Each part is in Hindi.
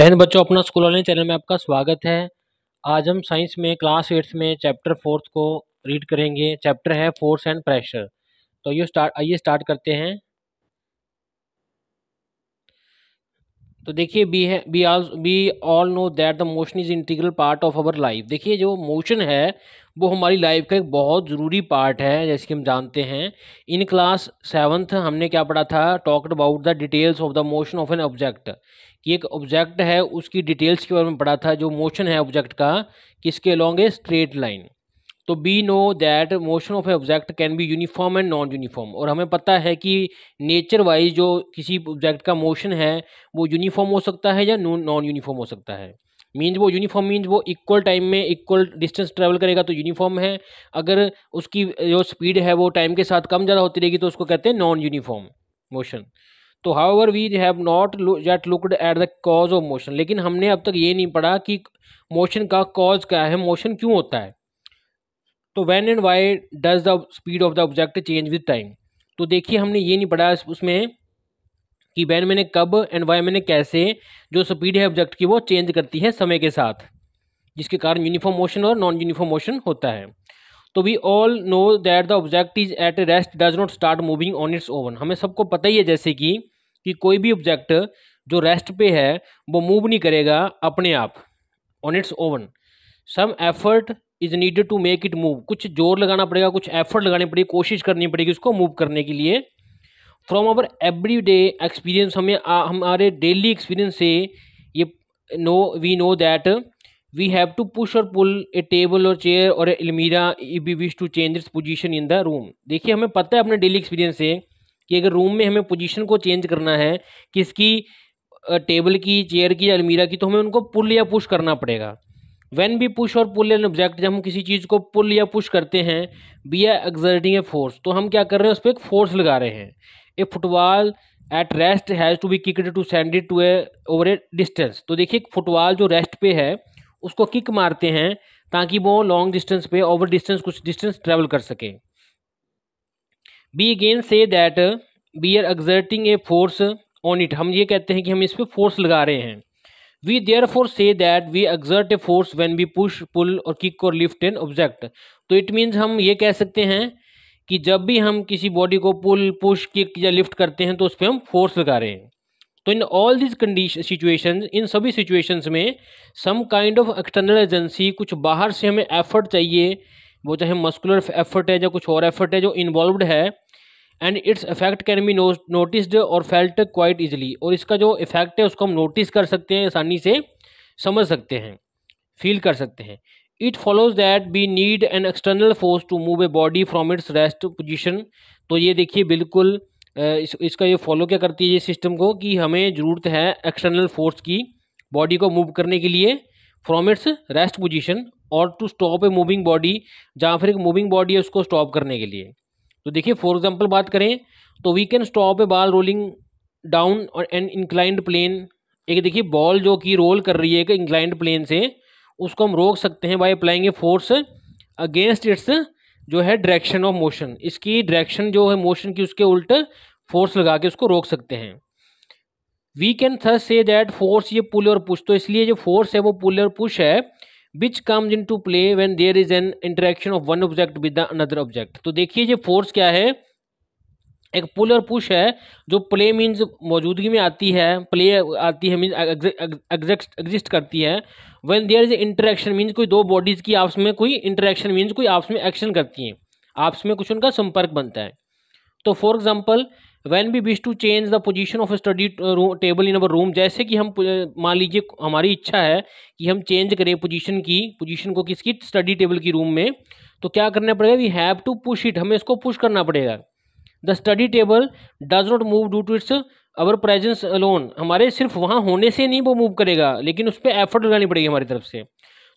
जय हिंद बच्चों अपना स्कूल ऑनलाइन चैनल में आपका स्वागत है आज हम साइंस में क्लास एट्थ में चैप्टर फोर्थ को रीड करेंगे चैप्टर है फोर्स एंड प्रेशर तो ये स्टार्ट आइए स्टार्ट करते हैं तो देखिए बी है we all we all know that the motion is integral part of our life देखिए जो मोशन है वो हमारी लाइफ का एक बहुत ज़रूरी पार्ट है जैसे कि हम जानते हैं इन क्लास सेवन्थ हमने क्या पढ़ा था talked about the details of the motion of an object कि एक ऑब्जेक्ट है उसकी डिटेल्स के बारे में पढ़ा था जो मोशन है ऑब्जेक्ट का किसके अलॉन्ग ए स्ट्रेट लाइन तो we know that motion of a object can be uniform and non uniform और हमें पता है कि नेचर वाइज जो किसी ऑब्जेक्ट का मोशन है वो यूनिफॉर्म हो सकता है या नॉन यूनिफॉर्म हो सकता है मीन्स वो यूनिफॉर्म मीन्स वो इक्वल टाइम में इक्वल डिस्टेंस ट्रेवल करेगा तो यूनिफॉर्म है अगर उसकी जो स्पीड है वो टाइम के साथ कम ज़्यादा होती रहेगी तो उसको कहते हैं नॉन यूनिफॉर्म मोशन तो however we have not yet looked at the cause of motion लेकिन हमने अब तक ये नहीं पढ़ा कि मोशन का कॉज क्या है मोशन क्यों होता है तो when and why does the speed of the object change with time तो देखिए हमने ये नहीं पढ़ा उसमें कि वैन मैंने कब एंड वाई मैंने कैसे जो स्पीड है ऑब्जेक्ट की वो चेंज करती है समय के साथ जिसके कारण यूनिफॉर्म मोशन और नॉन यूनिफॉर्म मोशन होता है तो we all know that the object is at rest does not start moving on its own हमें सबको पता ही है जैसे कि कि कोई भी ऑब्जेक्ट जो रेस्ट पे है वो मूव नहीं करेगा अपने आप on its own some effort is needed to make it move कुछ जोर लगाना पड़ेगा कुछ एफर्ट लगानी पड़ेगी कोशिश करनी पड़ेगी उसको मूव करने के लिए from our everyday experience हमें हमारे डेली एक्सपीरियंस से ये know we know that we have to push or pull a table or chair or a almira if we wish to change its position in the room देखिए हमें पता है अपने डेली एक्सपीरियंस से कि अगर रूम में हमें पोजीशन को चेंज करना है किसकी टेबल की चेयर की या अलमीरा की तो हमें उनको पुल या पुश करना पड़ेगा वैन बी पुश और पुल एन ऑब्जेक्ट जब हम किसी चीज़ को पुल या पुश करते हैं बी या एग्जर्टिंग ए फोर्स तो हम क्या कर रहे हैं उस पर एक फोर्स लगा रहे हैं a football at rest has to be kicked to send it to a over a distance तो देखिए एक फुटबॉल जो रेस्ट पे है उसको किक मारते हैं ताकि वो लॉन्ग डिस्टेंस पे ओवर डिस्टेंस कुछ डिस्टेंस ट्रेवल कर सके we again say that we are exerting a force on it हम ये कहते हैं कि हम इस पर फोर्स लगा रहे हैं we therefore say that we exert a force when we push pull और किक और लिफ्ट एन ऑब्जेक्ट तो इट मीन्स हम ये कह सकते हैं कि जब भी हम किसी बॉडी को पुल पुश किक या लिफ्ट करते हैं तो उस पर हम फोर्स लगा रहे हैं तो in all this condition situation इन सभी सिचुएशंस में some kind of external agency कुछ बाहर से हमें एफर्ट चाहिए वो चाहे मस्कुलर एफर्ट है या कुछ और एफर्ट है जो इन्वॉल्व है and its effect can be noticed और फेल्ट क्वाइट इजिली और इसका जो इफेक्ट है उसको हम नोटिस कर सकते हैं आसानी से समझ सकते हैं फील कर सकते हैं it follows that we need an external force to move a body from its rest position तो ये देखिए बिल्कुल इस, इसका ये फॉलो क्या करती है ये सिस्टम को कि हमें ज़रूरत है एक्सटर्नल फोर्स की बॉडी को मूव करने के लिए फ्रॉम इट्स रेस्ट पोजिशन और to stop a moving body जहाँ फिर एक मूविंग बॉडी है उसको स्टॉप करने के लिए तो देखिए फॉर एग्जाम्पल बात करें तो we can stop a ball rolling down और एन इंक्लाइंड प्लेन एक देखिए बॉल जो कि रोल कर रही है एक इंक्लाइंड प्लेन से उसको हम रोक सकते हैं by applying a force against its जो है डायरेक्शन ऑफ मोशन इसकी डायरेक्शन जो है मोशन की उसके उल्ट फोर्स लगा के उसको रोक सकते हैं वी कैन थर से दैट फोर्स ये पुल और पुश तो इसलिए जो फोर्स है वो पुल और पुश है which comes into play when there is an interaction of one object with the another object तो देखिए ये फोर्स क्या है एक पुल और पुश है जो प्ले मीन्स मौजूदगी में आती है प्ले आती है मीन्स एग्जिस्ट करती है when there is interaction means कोई दो बॉडीज़ की आपस में कोई इंटरेक्शन मीन्स कोई आपस में एक्शन करती हैं आपस में कुछ उनका संपर्क बनता है तो for example when we wish to change the position of study table in our room जैसे कि हम uh, मान लीजिए हमारी इच्छा है कि हम चेंज करें पोजिशन की पोजिशन को किसकी स्टडी टेबल की रूम में तो क्या करना पड़ेगा we have to push it हमें इसको पुश करना पड़ेगा the study table does not move due to its our presence alone हमारे सिर्फ वहाँ होने से नहीं वो मूव करेगा लेकिन उस पर एफर्ट लगानी पड़ेगी हमारी तरफ से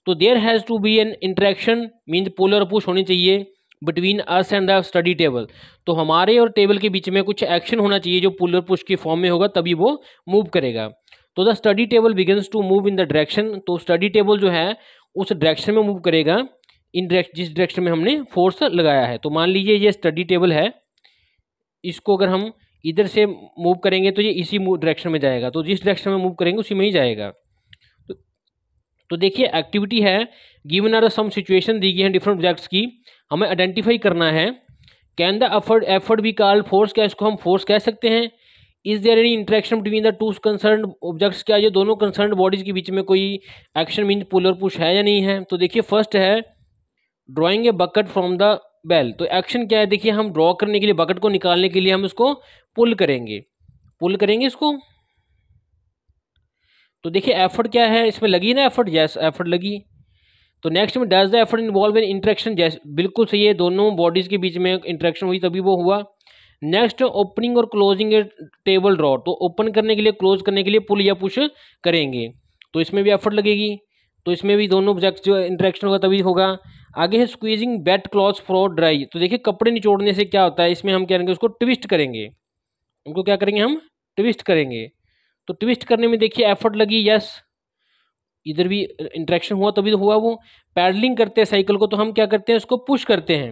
तो there has to be an interaction mean pull or push होनी चाहिए between us and the study table तो हमारे और टेबल के बीच में कुछ एक्शन होना चाहिए जो पोलर पुश के फॉर्म में होगा तभी वो मूव करेगा तो the study table begins to move in the direction तो स्टडी टेबल जो है उस डायरेक्शन में मूव करेगा इन डायरेक्शन जिस डायरेक्शन में हमने फोर्स लगाया है तो मान लीजिए ये स्टडी टेबल है इसको अगर हम इधर से मूव करेंगे तो ये इसी डायरेक्शन में जाएगा तो जिस डायरेक्शन में मूव करेंगे उसी में ही जाएगा तो, तो देखिए एक्टिविटी है गिवन आर सम सिचुएशन दी गई है डिफरेंट प्रोजेक्ट्स की हमें आइडेंटिफाई करना है can the effort effort be called force क्या इसको हम फोर्स कह सकते हैं is there any interaction between the two concern objects क्या ये दोनों कंसर्न बॉडीज के बीच में कोई एक्शन मीन पोलर पुश है या नहीं है तो देखिए फर्स्ट है drawing a bucket from the well तो एक्शन क्या है देखिए हम ड्रॉ करने के लिए बकेट को निकालने के लिए हम इसको पुल करेंगे पुल करेंगे इसको तो देखिए एफर्ट क्या है इसमें लगी ना एफर्ट यस एफर्ट लगी तो नेक्स्ट में does the effort involve in interaction yes बिल्कुल सही है दोनों बॉडीज़ के बीच में इंट्रैक्शन हुई तभी वो हुआ नेक्स्ट ओपनिंग और क्लोजिंग टेबल ड्रॉ तो ओपन करने के लिए क्लोज करने के लिए पुल या पुश करेंगे तो इसमें भी एफर्ट लगेगी तो इसमें भी दोनों ऑब्जेक्ट जो इंट्रैक्शन होगा तभी होगा आगे है स्क्वीजिंग बेट क्लॉथ फ्रॉड ड्राई तो देखिए कपड़े निचोड़ने से क्या होता है इसमें हम क्या करेंगे उसको ट्विस्ट करेंगे उनको क्या करेंगे हम ट्विस्ट करेंगे तो ट्विस्ट करने में देखिए एफर्ट लगी यस इधर भी इंट्रैक्शन हुआ तभी तो हुआ वो पैडलिंग करते हैं साइकिल को तो हम क्या करते हैं उसको पुश करते हैं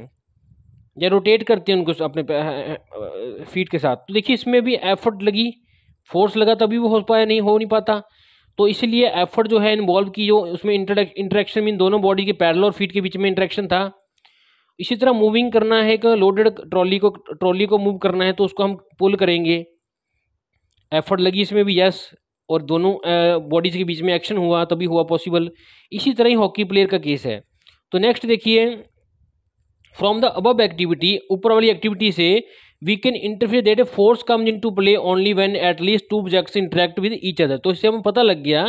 या रोटेट करते हैं उनको अपने फीट के साथ तो देखिए इसमें भी एफर्ट लगी फोर्स लगा तभी वो हो पाया नहीं हो नहीं पाता तो इसलिए एफर्ट जो है इन्वॉल्व की जो उसमें इंटरेक्शन मीन दोनों बॉडी के पैरल और फीट के बीच में इंटरेक्शन था इसी तरह मूविंग करना है कि लोडेड ट्रॉली को ट्रॉली को मूव करना है तो उसको हम पुल करेंगे एफर्ट लगी इसमें भी यस और दोनों बॉडीज़ के बीच में एक्शन हुआ तभी हुआ पॉसिबल इसी तरह ही हॉकी प्लेयर का केस है तो नेक्स्ट देखिए फ्रॉम द अबब एक्टिविटी ऊपर वाली एक्टिविटी से we can infer a force comes into play only when at least two objects interact with each other तो इससे हमें पता लग गया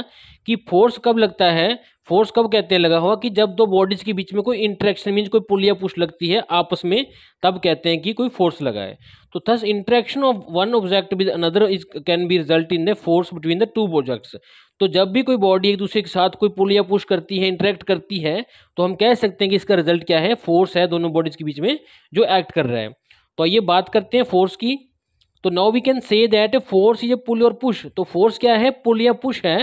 कि फोर्स कब लगता है फोर्स कब कहते हैं लगा हुआ कि जब दो बॉडीज के बीच में कोई इंटरेक्शन मीन्स कोई पुल या पुश लगती है आपस में तब कहते हैं कि कोई फोर्स लगा है तो thus interaction of one object with another is can be result in the force between the two objects तो जब भी कोई बॉडी एक दूसरे के साथ कोई पुल या पुश करती है इंटरेक्ट करती है तो हम कह सकते हैं कि इसका रिजल्ट क्या है फोर्स है दोनों बॉडीज के बीच में जो एक्ट कर रहा है तो आइए बात करते हैं फोर्स की तो now we can say that force is a pull और पुश तो फोर्स क्या है पुल या पुश है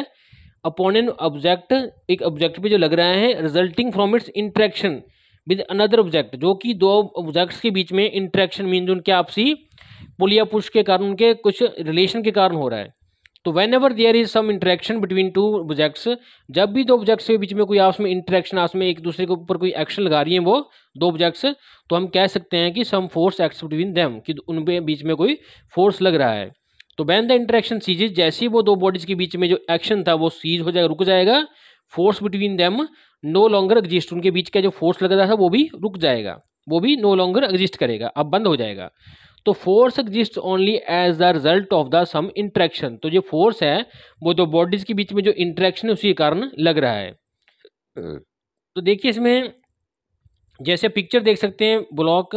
अपॉन एन ऑब्जेक्ट एक ऑब्जेक्ट पे जो लग रहा है resulting from its interaction with another object जो कि दो ऑब्जेक्ट्स के बीच में इंट्रैक्शन मीन उनके आपसी पुल या पुश के कारण उनके कुछ रिलेशन के कारण हो रहा है तो whenever there is some interaction between two objects जब भी दो ऑब्जेक्ट्स के बीच में कोई आपस में इंटरेक्शन आपस में एक दूसरे के ऊपर कोई एक्शन लगा रही है वो दो ऑब्जेक्ट्स तो हम कह सकते हैं कि some force acts between them कि उनके बीच में कोई फोर्स लग रहा है तो वैन द इंटरेक्शन सीजेज जैसे ही वो दो बॉडीज के बीच में जो एक्शन था वो सीज हो जाएगा रुक जाएगा force between them no longer exist उनके बीच का जो फोर्स लग रहा था वो भी रुक जाएगा वो भी नो लॉन्गर एग्जिस्ट करेगा अब बंद हो जाएगा तो force exist only as the result of the some interaction तो जो फोर्स है वो दो बॉडीज के बीच में जो इंट्रैक्शन है उसी कारण लग रहा है तो देखिए इसमें जैसे पिक्चर देख सकते हैं ब्लॉक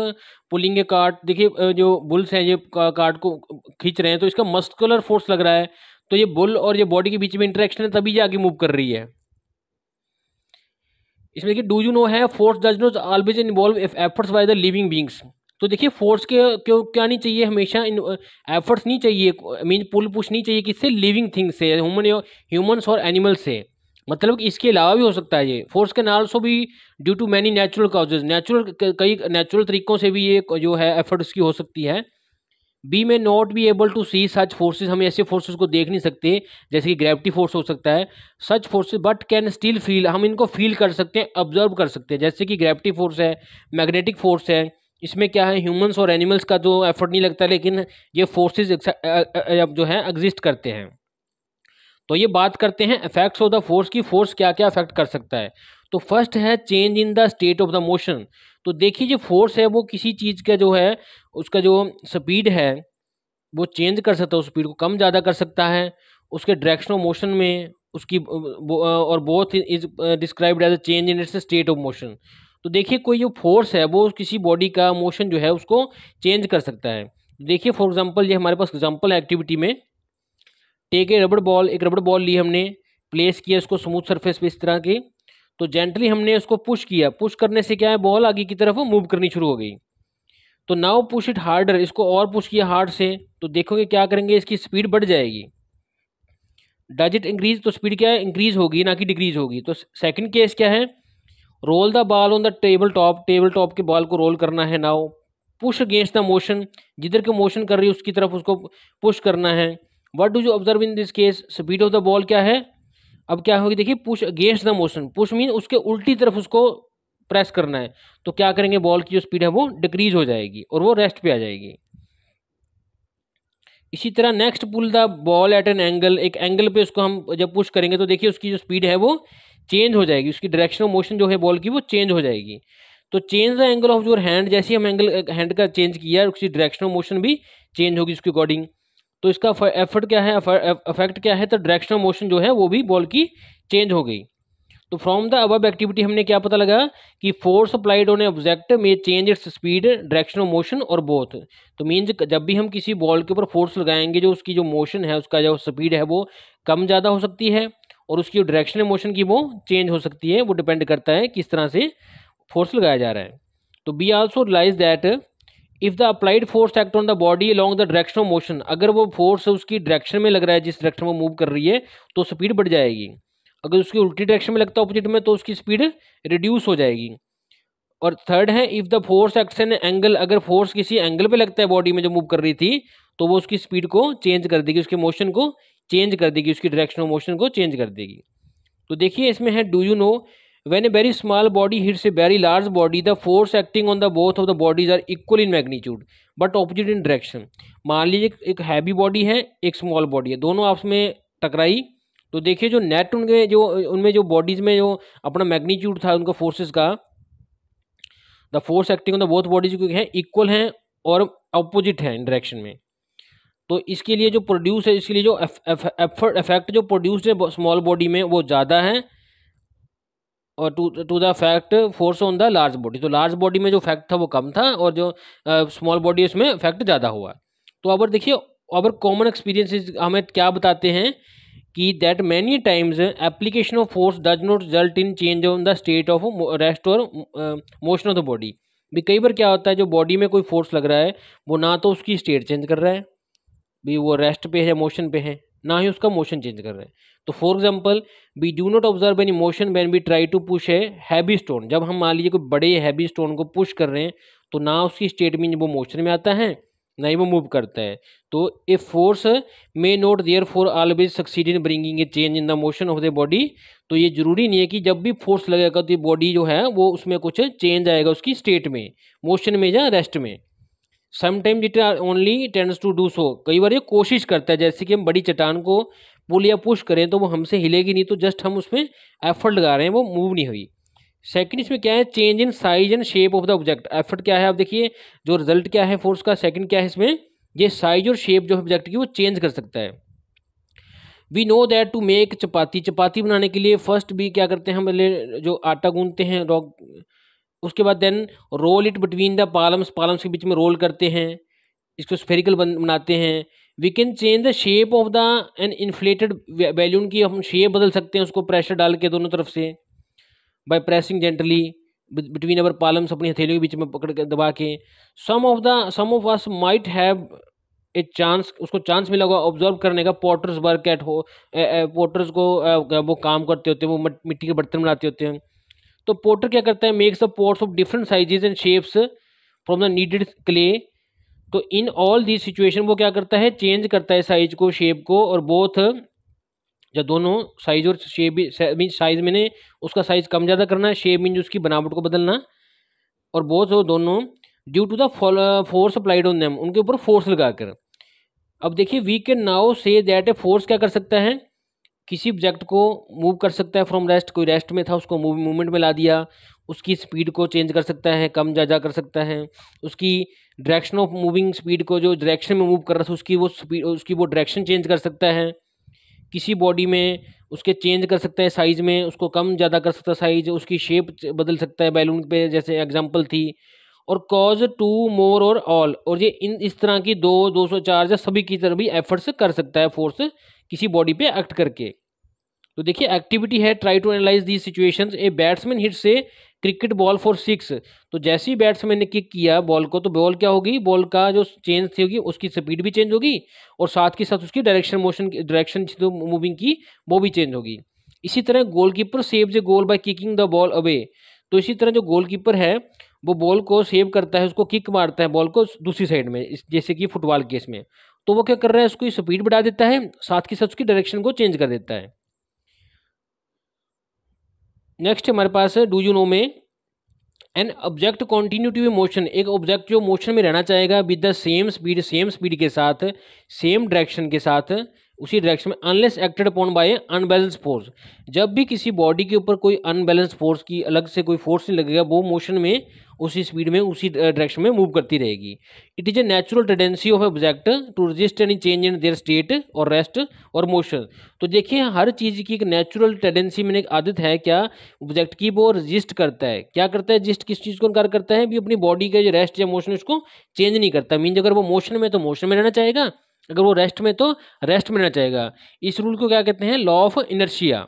पुलिंग के कार्ड देखिए जो बुल्स हैं ये कार्ड को खींच रहे हैं तो इसका मस्कुलर फोर्स लग रहा है तो ये बुल और ये बॉडी के बीच में इंट्रैक्शन है तभी ये आगे मूव कर रही है इसमें देखिए डू यू नो है force does not always involve एफ efforts by the living beings तो देखिए फोर्स के क्यों क्या नहीं चाहिए हमेशा इन एफर्ट्स नहीं चाहिए मीन पुल पुश नहीं चाहिए किससे लिविंग थिंग्स से ह्यूमन ह्यूमन्स और एनिमल्स से मतलब कि इसके अलावा भी हो सकता है ये फोर्स नाल सो भी due to many natural causes natural कई नेचुरल तरीकों से भी ये जो है एफर्ट्स की हो सकती है we may not be able to see such forces हम ऐसे फोर्सेज को देख नहीं सकते जैसे कि ग्रेविटी फोर्स हो सकता है such forces but can still feel हम इनको फील कर सकते हैं ऑब्जर्व कर सकते हैं जैसे कि ग्रेविटी फोर्स है मैग्नेटिक फोर्स है इसमें क्या है ह्यूमंस और एनिमल्स का जो एफर्ट नहीं लगता लेकिन ये फोर्सेज जो है एग्जिस्ट करते हैं तो ये बात करते हैं इफेक्ट्स ऑफ द फोर्स की फोर्स क्या क्या अफेक्ट कर सकता है तो फर्स्ट है change in the state of the motion तो देखिए जो फोर्स है वो किसी चीज़ का जो है उसका जो स्पीड है वो चेंज कर सकता है उस स्पीड को कम ज़्यादा कर सकता है उसके डायरेक्शन ऑफ मोशन में उसकी और both is described as a change in its state of motion तो देखिए कोई जो फोर्स है वो किसी बॉडी का मोशन जो है उसको चेंज कर सकता है तो देखिए फॉर एग्जाम्पल ये हमारे पास एग्जाम्पल एक्टिविटी में टेक ए रबड़ बॉल एक रबड़ बॉल ली हमने प्लेस किया इसको स्मूथ सरफेस पे इस तरह की तो जेंटली हमने उसको पुश किया पुश करने से क्या है बॉल आगे की तरफ मूव करनी शुरू हो गई तो नाउ पुश इट हार्डर इसको और पुश किया हार्ड से तो देखोगे क्या करेंगे इसकी स्पीड बढ़ जाएगी डज इट इंक्रीज तो स्पीड क्या है इंक्रीज होगी ना कि डिक्रीज होगी तो सेकंड केस क्या है roll the ball on the table top table top के बॉल को रोल करना है now push against the motion जिधर के मोशन कर रही है उसकी तरफ उसको पुश करना है what do you observe in this case speed of the ball क्या है अब क्या होगी देखिए push against the motion push mean उसके उल्टी तरफ उसको प्रेस करना है तो क्या करेंगे बॉल की जो स्पीड है वो डिक्रीज हो जाएगी और वो रेस्ट पे आ जाएगी इसी तरह next pull the ball at an angle एक एंगल पे उसको हम जब पुश करेंगे तो देखिए उसकी जो स्पीड है वो चेंज हो जाएगी उसकी डायरेक्शन ऑफ मोशन जो है बॉल की वो चेंज हो जाएगी तो change the angle of your hand जैसे हम एंगल हैंड का चेंज किया उसकी डायरेक्शन ऑफ मोशन भी चेंज होगी उसके अकॉर्डिंग तो इसका एफर्ट क्या है अफेक्ट क्या है तो डायरेक्शन ऑफ मोशन जो है वो भी बॉल की चेंज हो गई तो फ्रॉम द अब एक्टिविटी हमने क्या पता लगा कि फोर्स अप्लाइड ऑन ऑब्जेक्ट में change its speed direction of motion और बोथ तो मीन्स जब भी हम किसी बॉल के ऊपर फोर्स लगाएंगे जो उसकी जो मोशन है उसका जो स्पीड है वो कम ज़्यादा हो सकती है और उसकी डायरेक्शनल मोशन की वो चेंज हो सकती है वो डिपेंड करता है किस तरह से फोर्स लगाया जा रहा है तो we also realise that if the applied force act on the body along the direction of motion अगर वो फोर्स उसकी डायरेक्शन में लग रहा है जिस डायरेक्शन में मूव कर रही है तो स्पीड बढ़ जाएगी अगर उसकी उल्टी डायरेक्शन में लगता है ऑपोजिट में तो उसकी स्पीड रिड्यूस हो जाएगी और थर्ड है if the force act an angle अगर फोर्स किसी एंगल पे लगता है बॉडी में जो मूव कर रही थी तो वो उसकी स्पीड को चेंज कर देगी उसके मोशन को चेंज कर देगी उसकी डायरेक्शन ऑफ मोशन को चेंज कर देगी तो देखिए इसमें है do you know when a very small body hits a very large body the force acting on the both of the bodies are equal in magnitude but opposite in direction मान लीजिए एक हैवी बॉडी है एक स्मॉल बॉडी है दोनों आपस में टकराई तो देखिए जो नेट उनके जो उनमें जो बॉडीज में जो अपना मैग्नीट्यूड था उनका फोर्सेस का the force acting on the both bodies है इक्वल हैं और अपोजिट है इन डायरेक्शन में तो इसके लिए जो प्रोड्यूस है इसके लिए जो एफर्ट इफेक्ट जो प्रोड्यूस है स्मॉल बॉडी में वो ज़्यादा है और to to the fact force on the large body तो लार्ज बॉडी में जो फैक्ट था वो कम था और जो स्मॉल बॉडी इसमें फैक्ट ज़्यादा हुआ तो अब देखिए अब कॉमन एक्सपीरियंस हमें क्या बताते हैं कि that many times application of force does not result in change on the state of rest और मोशन ऑफ द बॉडी भी कई बार क्या होता है जो बॉडी में कोई फोर्स लग रहा है वो ना तो उसकी स्टेट चेंज कर रहा है भी वो रेस्ट पे है या मोशन पे है ना ही उसका मोशन चेंज कर रहे हैं तो for example we do not observe any motion when we try to push a heavy stone जब हम मान लीजिए कोई बड़े हैवी स्टोन को पुश कर रहे हैं तो ना उसकी स्टेट में वो मोशन में आता है ना ही वो मूव करता है तो a force may not therefore always succeed in bringing a change in the motion of the body तो ये जरूरी नहीं है कि जब भी फोर्स लगेगा तो ये बॉडी जो है वो उसमें कुछ चेंज आएगा उसकी स्टेट में मोशन में या रेस्ट में sometimes it only tends to do so कई बार ये कोशिश करता है जैसे कि हम बड़ी चट्टान को पुल या पुश करें तो वो हमसे हिलेगी नहीं तो जस्ट हम उसमें एफर्ट लगा रहे हैं वो मूव नहीं हुई सेकंड इसमें क्या है change in size and shape of the object effort क्या है आप देखिए जो रिजल्ट क्या है फोर्स का सेकंड क्या है इसमें ये साइज और शेप जो ऑब्जेक्ट की वो चेंज कर सकता है we know that to make chapati चपाती बनाने के लिए फर्स्ट भी क्या करते हैं हम पहले जो आटा गूंदते हैं रॉक उसके बाद then roll it between the palms palms के बीच में रोल करते हैं इसको स्फेरिकल बनाते हैं we can change the shape of the an inflated balloon की हम शेप बदल सकते हैं उसको प्रेशर डाल के दोनों तरफ से by pressing gently between our palms अपनी हथेलियों के बीच में पकड़ के दबा के some of the some of us might have a chance उसको चांस मिला होगा ऑब्जर्व करने का पोर्टर्स वर्क एट हो पोटर्स को वो काम करते होते हैं वो मिट्टी के बर्तन बनाते होते हैं तो पोटर क्या करता है makes the pots of different sizes and shapes from the kneaded clay तो इन ऑल दी सिचुएशन वो क्या करता है चेंज करता है साइज को शेप को और बोथ जब दोनों साइज और शेप मीन साइज मैंने उसका साइज कम ज़्यादा करना है शेप मीन उसकी बनावट को बदलना और बोथ वो दोनों due to the force applied on them उनके ऊपर फोर्स लगाकर अब देखिए we can now say that a force क्या कर सकता है किसी ऑब्जेक्ट को मूव कर सकता है फ्रॉम रेस्ट कोई रेस्ट में था उसको मूव मूवमेंट में ला दिया उसकी स्पीड को चेंज कर सकता है कम ज़्यादा कर सकता है उसकी डायरेक्शन ऑफ मूविंग स्पीड को जो डायरेक्शन में मूव कर रहा था उसकी वो स्पीड उसकी वो डायरेक्शन चेंज कर सकता है किसी बॉडी में उसके चेंज कर सकता है साइज़ में उसको कम ज़्यादा कर सकता है साइज उसकी शेप बदल सकता है बैलून पे जैसे एग्जांपल थी और कॉज टू मोर और ऑल और ये इन इस तरह की दो दो सौ चार या सभी की तरह भी एफर्ट्स कर सकता है फोर्स किसी बॉडी पे एक्ट करके तो देखिए एक्टिविटी है try to analyse the situation a batsman hit से क्रिकेट बॉल फॉर सिक्स तो जैसे ही बैट्समैन ने किक किया बॉल को तो बॉल क्या होगी बॉल का जो चेंज थी होगी उसकी स्पीड भी चेंज होगी और साथ के साथ उसकी डायरेक्शन मोशन डायरेक्शन जो मूविंग की वो भी चेंज होगी इसी तरह goalkeeper saves goal by kicking the ball away तो इसी तरह जो गोलकीपर है वो बॉल को सेव करता है उसको किक मारता है बॉल को दूसरी साइड में जैसे कि फुटबॉल केस में तो वो क्या कर रहा है उसकी स्पीड बढ़ा देता है साथ के साथ उसकी डायरेक्शन को चेंज कर देता है नेक्स्ट हमारे पास है डू यू नो में an object continue to motion एक ऑब्जेक्ट जो मोशन में रहना चाहेगा with the same speed same speed के साथ सेम डायरेक्शन के साथ उसी डायरेक्शन में unless acted upon by unbalance force जब भी किसी बॉडी के ऊपर कोई अनबैलेंस फोर्स की अलग से कोई फोर्स नहीं लगेगा वो मोशन में उसी स्पीड में उसी डायरेक्शन में मूव करती रहेगी it is a natural tendency of object to resist any change in their state और रेस्ट और मोशन तो देखिए हर चीज़ की एक नेचुरल टेंडेंसी में एक आदत है क्या ऑब्जेक्ट की वो रजिस्ट करता है क्या करता है रजिस्ट किस चीज़ को इनकार करता है भी अपनी बॉडी का जो रेस्ट या मोशन उसको चेंज नहीं करता मीन्स अगर वो मोशन में तो मोशन में रहना चाहेगा अगर वो रेस्ट में तो रेस्ट में रहना चाहेगा इस रूल को क्या कहते हैं लॉ ऑफ इनर्शिया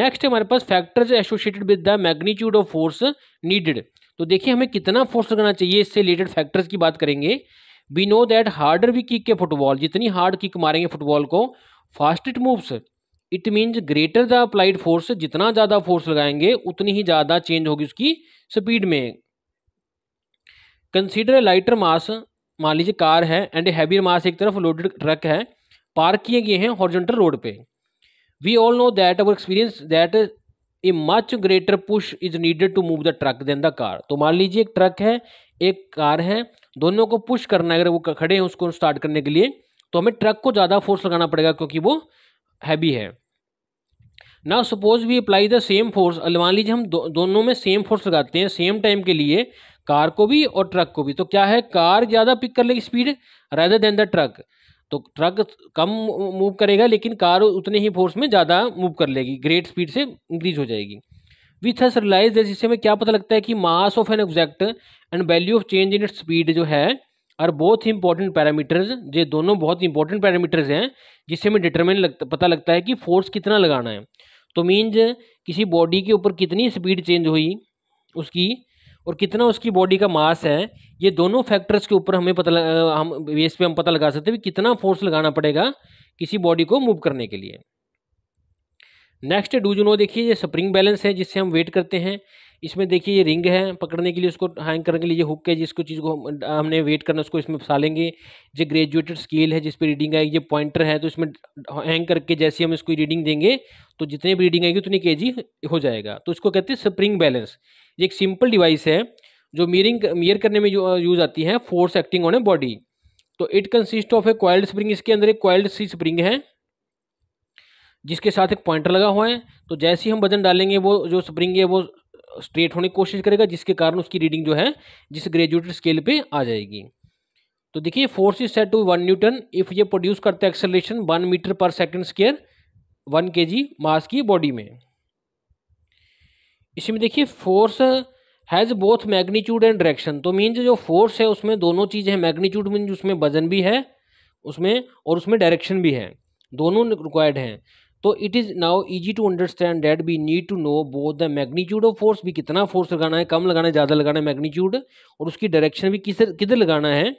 नेक्स्ट हमारे पास factors associated with the magnitude of force needed तो देखिए हमें कितना फोर्स लगाना चाहिए इससे रिलेटेड फैक्टर्स की बात करेंगे we know that harder we kick के फुटबॉल जितनी हार्ड किक मारेंगे फुटबॉल को fast it moves it means greater the applied force जितना ज़्यादा फोर्स लगाएंगे उतनी ही ज़्यादा चेंज होगी उसकी स्पीड में कंसिडर लाइटर मास मान लीजिए कार है एंड हैवी मास एक तरफ लोडेड ट्रक है पार्क किए गए हैं हॉर्जेंटल रोड पे we all know that our experience that a much greater push is needed to move the truck than the car तो मान लीजिए एक ट्रक है एक कार है दोनों को पुश करना है अगर वो खड़े हैं उसको स्टार्ट करने के लिए तो हमें ट्रक को ज़्यादा फोर्स लगाना पड़ेगा क्योंकि वो हैवी है ना suppose we apply the same force मान लीजिए हम दो, दोनों में सेम फोर्स लगाते हैं सेम टाइम के लिए कार को भी और ट्रक को भी तो क्या है कार ज़्यादा पिक कर लेगी speed rather than the truck तो ट्रक कम मूव करेगा लेकिन कार उतने ही फोर्स में ज़्यादा मूव कर लेगी ग्रेट स्पीड से इंक्रीज हो जाएगी विथ हस रिलाइज जिससे हमें क्या पता लगता है कि mass of an exact and value of change in it speed जो है और बहुत ही इंपॉर्टेंट पैरामीटर्स ये दोनों बहुत इंपॉर्टेंट पैरामीटर्स हैं जिससे हमें डिटरमिन लगता पता लगता है कि फोर्स कितना लगाना है तो मीन्स किसी बॉडी के ऊपर कितनी स्पीड चेंज हुई उसकी और कितना उसकी बॉडी का मास है ये दोनों फैक्टर्स के ऊपर हमें पता हम बेस पे हम पता लगा सकते हैं कि कितना फोर्स लगाना पड़ेगा किसी बॉडी को मूव करने के लिए नेक्स्ट डू जू नो देखिए ये स्प्रिंग बैलेंस है जिससे हम वेट करते हैं इसमें देखिए ये रिंग है पकड़ने के लिए उसको हैंग करने के लिए ये हुक है जिसको चीज़ को हमने वेट करना उसको इसमें फसालेंगे ये ग्रेजुएटेड स्केल है जिस पर रीडिंग आएगी ये पॉइंटर है तो इसमें हैंग करके जैसे हम इसको रीडिंग देंगे तो जितने भी रीडिंग आएगी उतनी के हो जाएगा तो इसको कहते हैं स्प्रिंग बैलेंस ये एक सिंपल डिवाइस है जो मीयरिंग मीयर करने में यूज आती है force acting on a body तो it consist of a coiled spring इसके अंदर एक क्वाइल्ड सी स्प्रिंग है जिसके साथ एक पॉइंटर लगा हुआ है तो जैसे ही हम वजन डालेंगे वो जो स्प्रिंग है वो स्ट्रेट होने की कोशिश करेगा जिसके कारण उसकी रीडिंग जो है जिस ग्रेजुएटेड स्केल पे आ जाएगी तो देखिए force is set to one newton if ये प्रोड्यूस करता है acceleration one metre per second square one k g mass की बॉडी में इसी में देखिए force has both magnitude and direction तो मीन्स जो फोर्स है उसमें दोनों चीज़ें हैं मैग्नीट्यूड मीन्स उसमें वजन भी है उसमें और उसमें डायरेक्शन भी है दोनों रिक्वायर्ड हैं तो it is now easy to understand that we need to know both the magnitude of force भी कितना फोर्स लगाना है कम लगाना है ज़्यादा लगाना है मैग्नीट्यूड और उसकी डायरेक्शन भी किस किधर लगाना है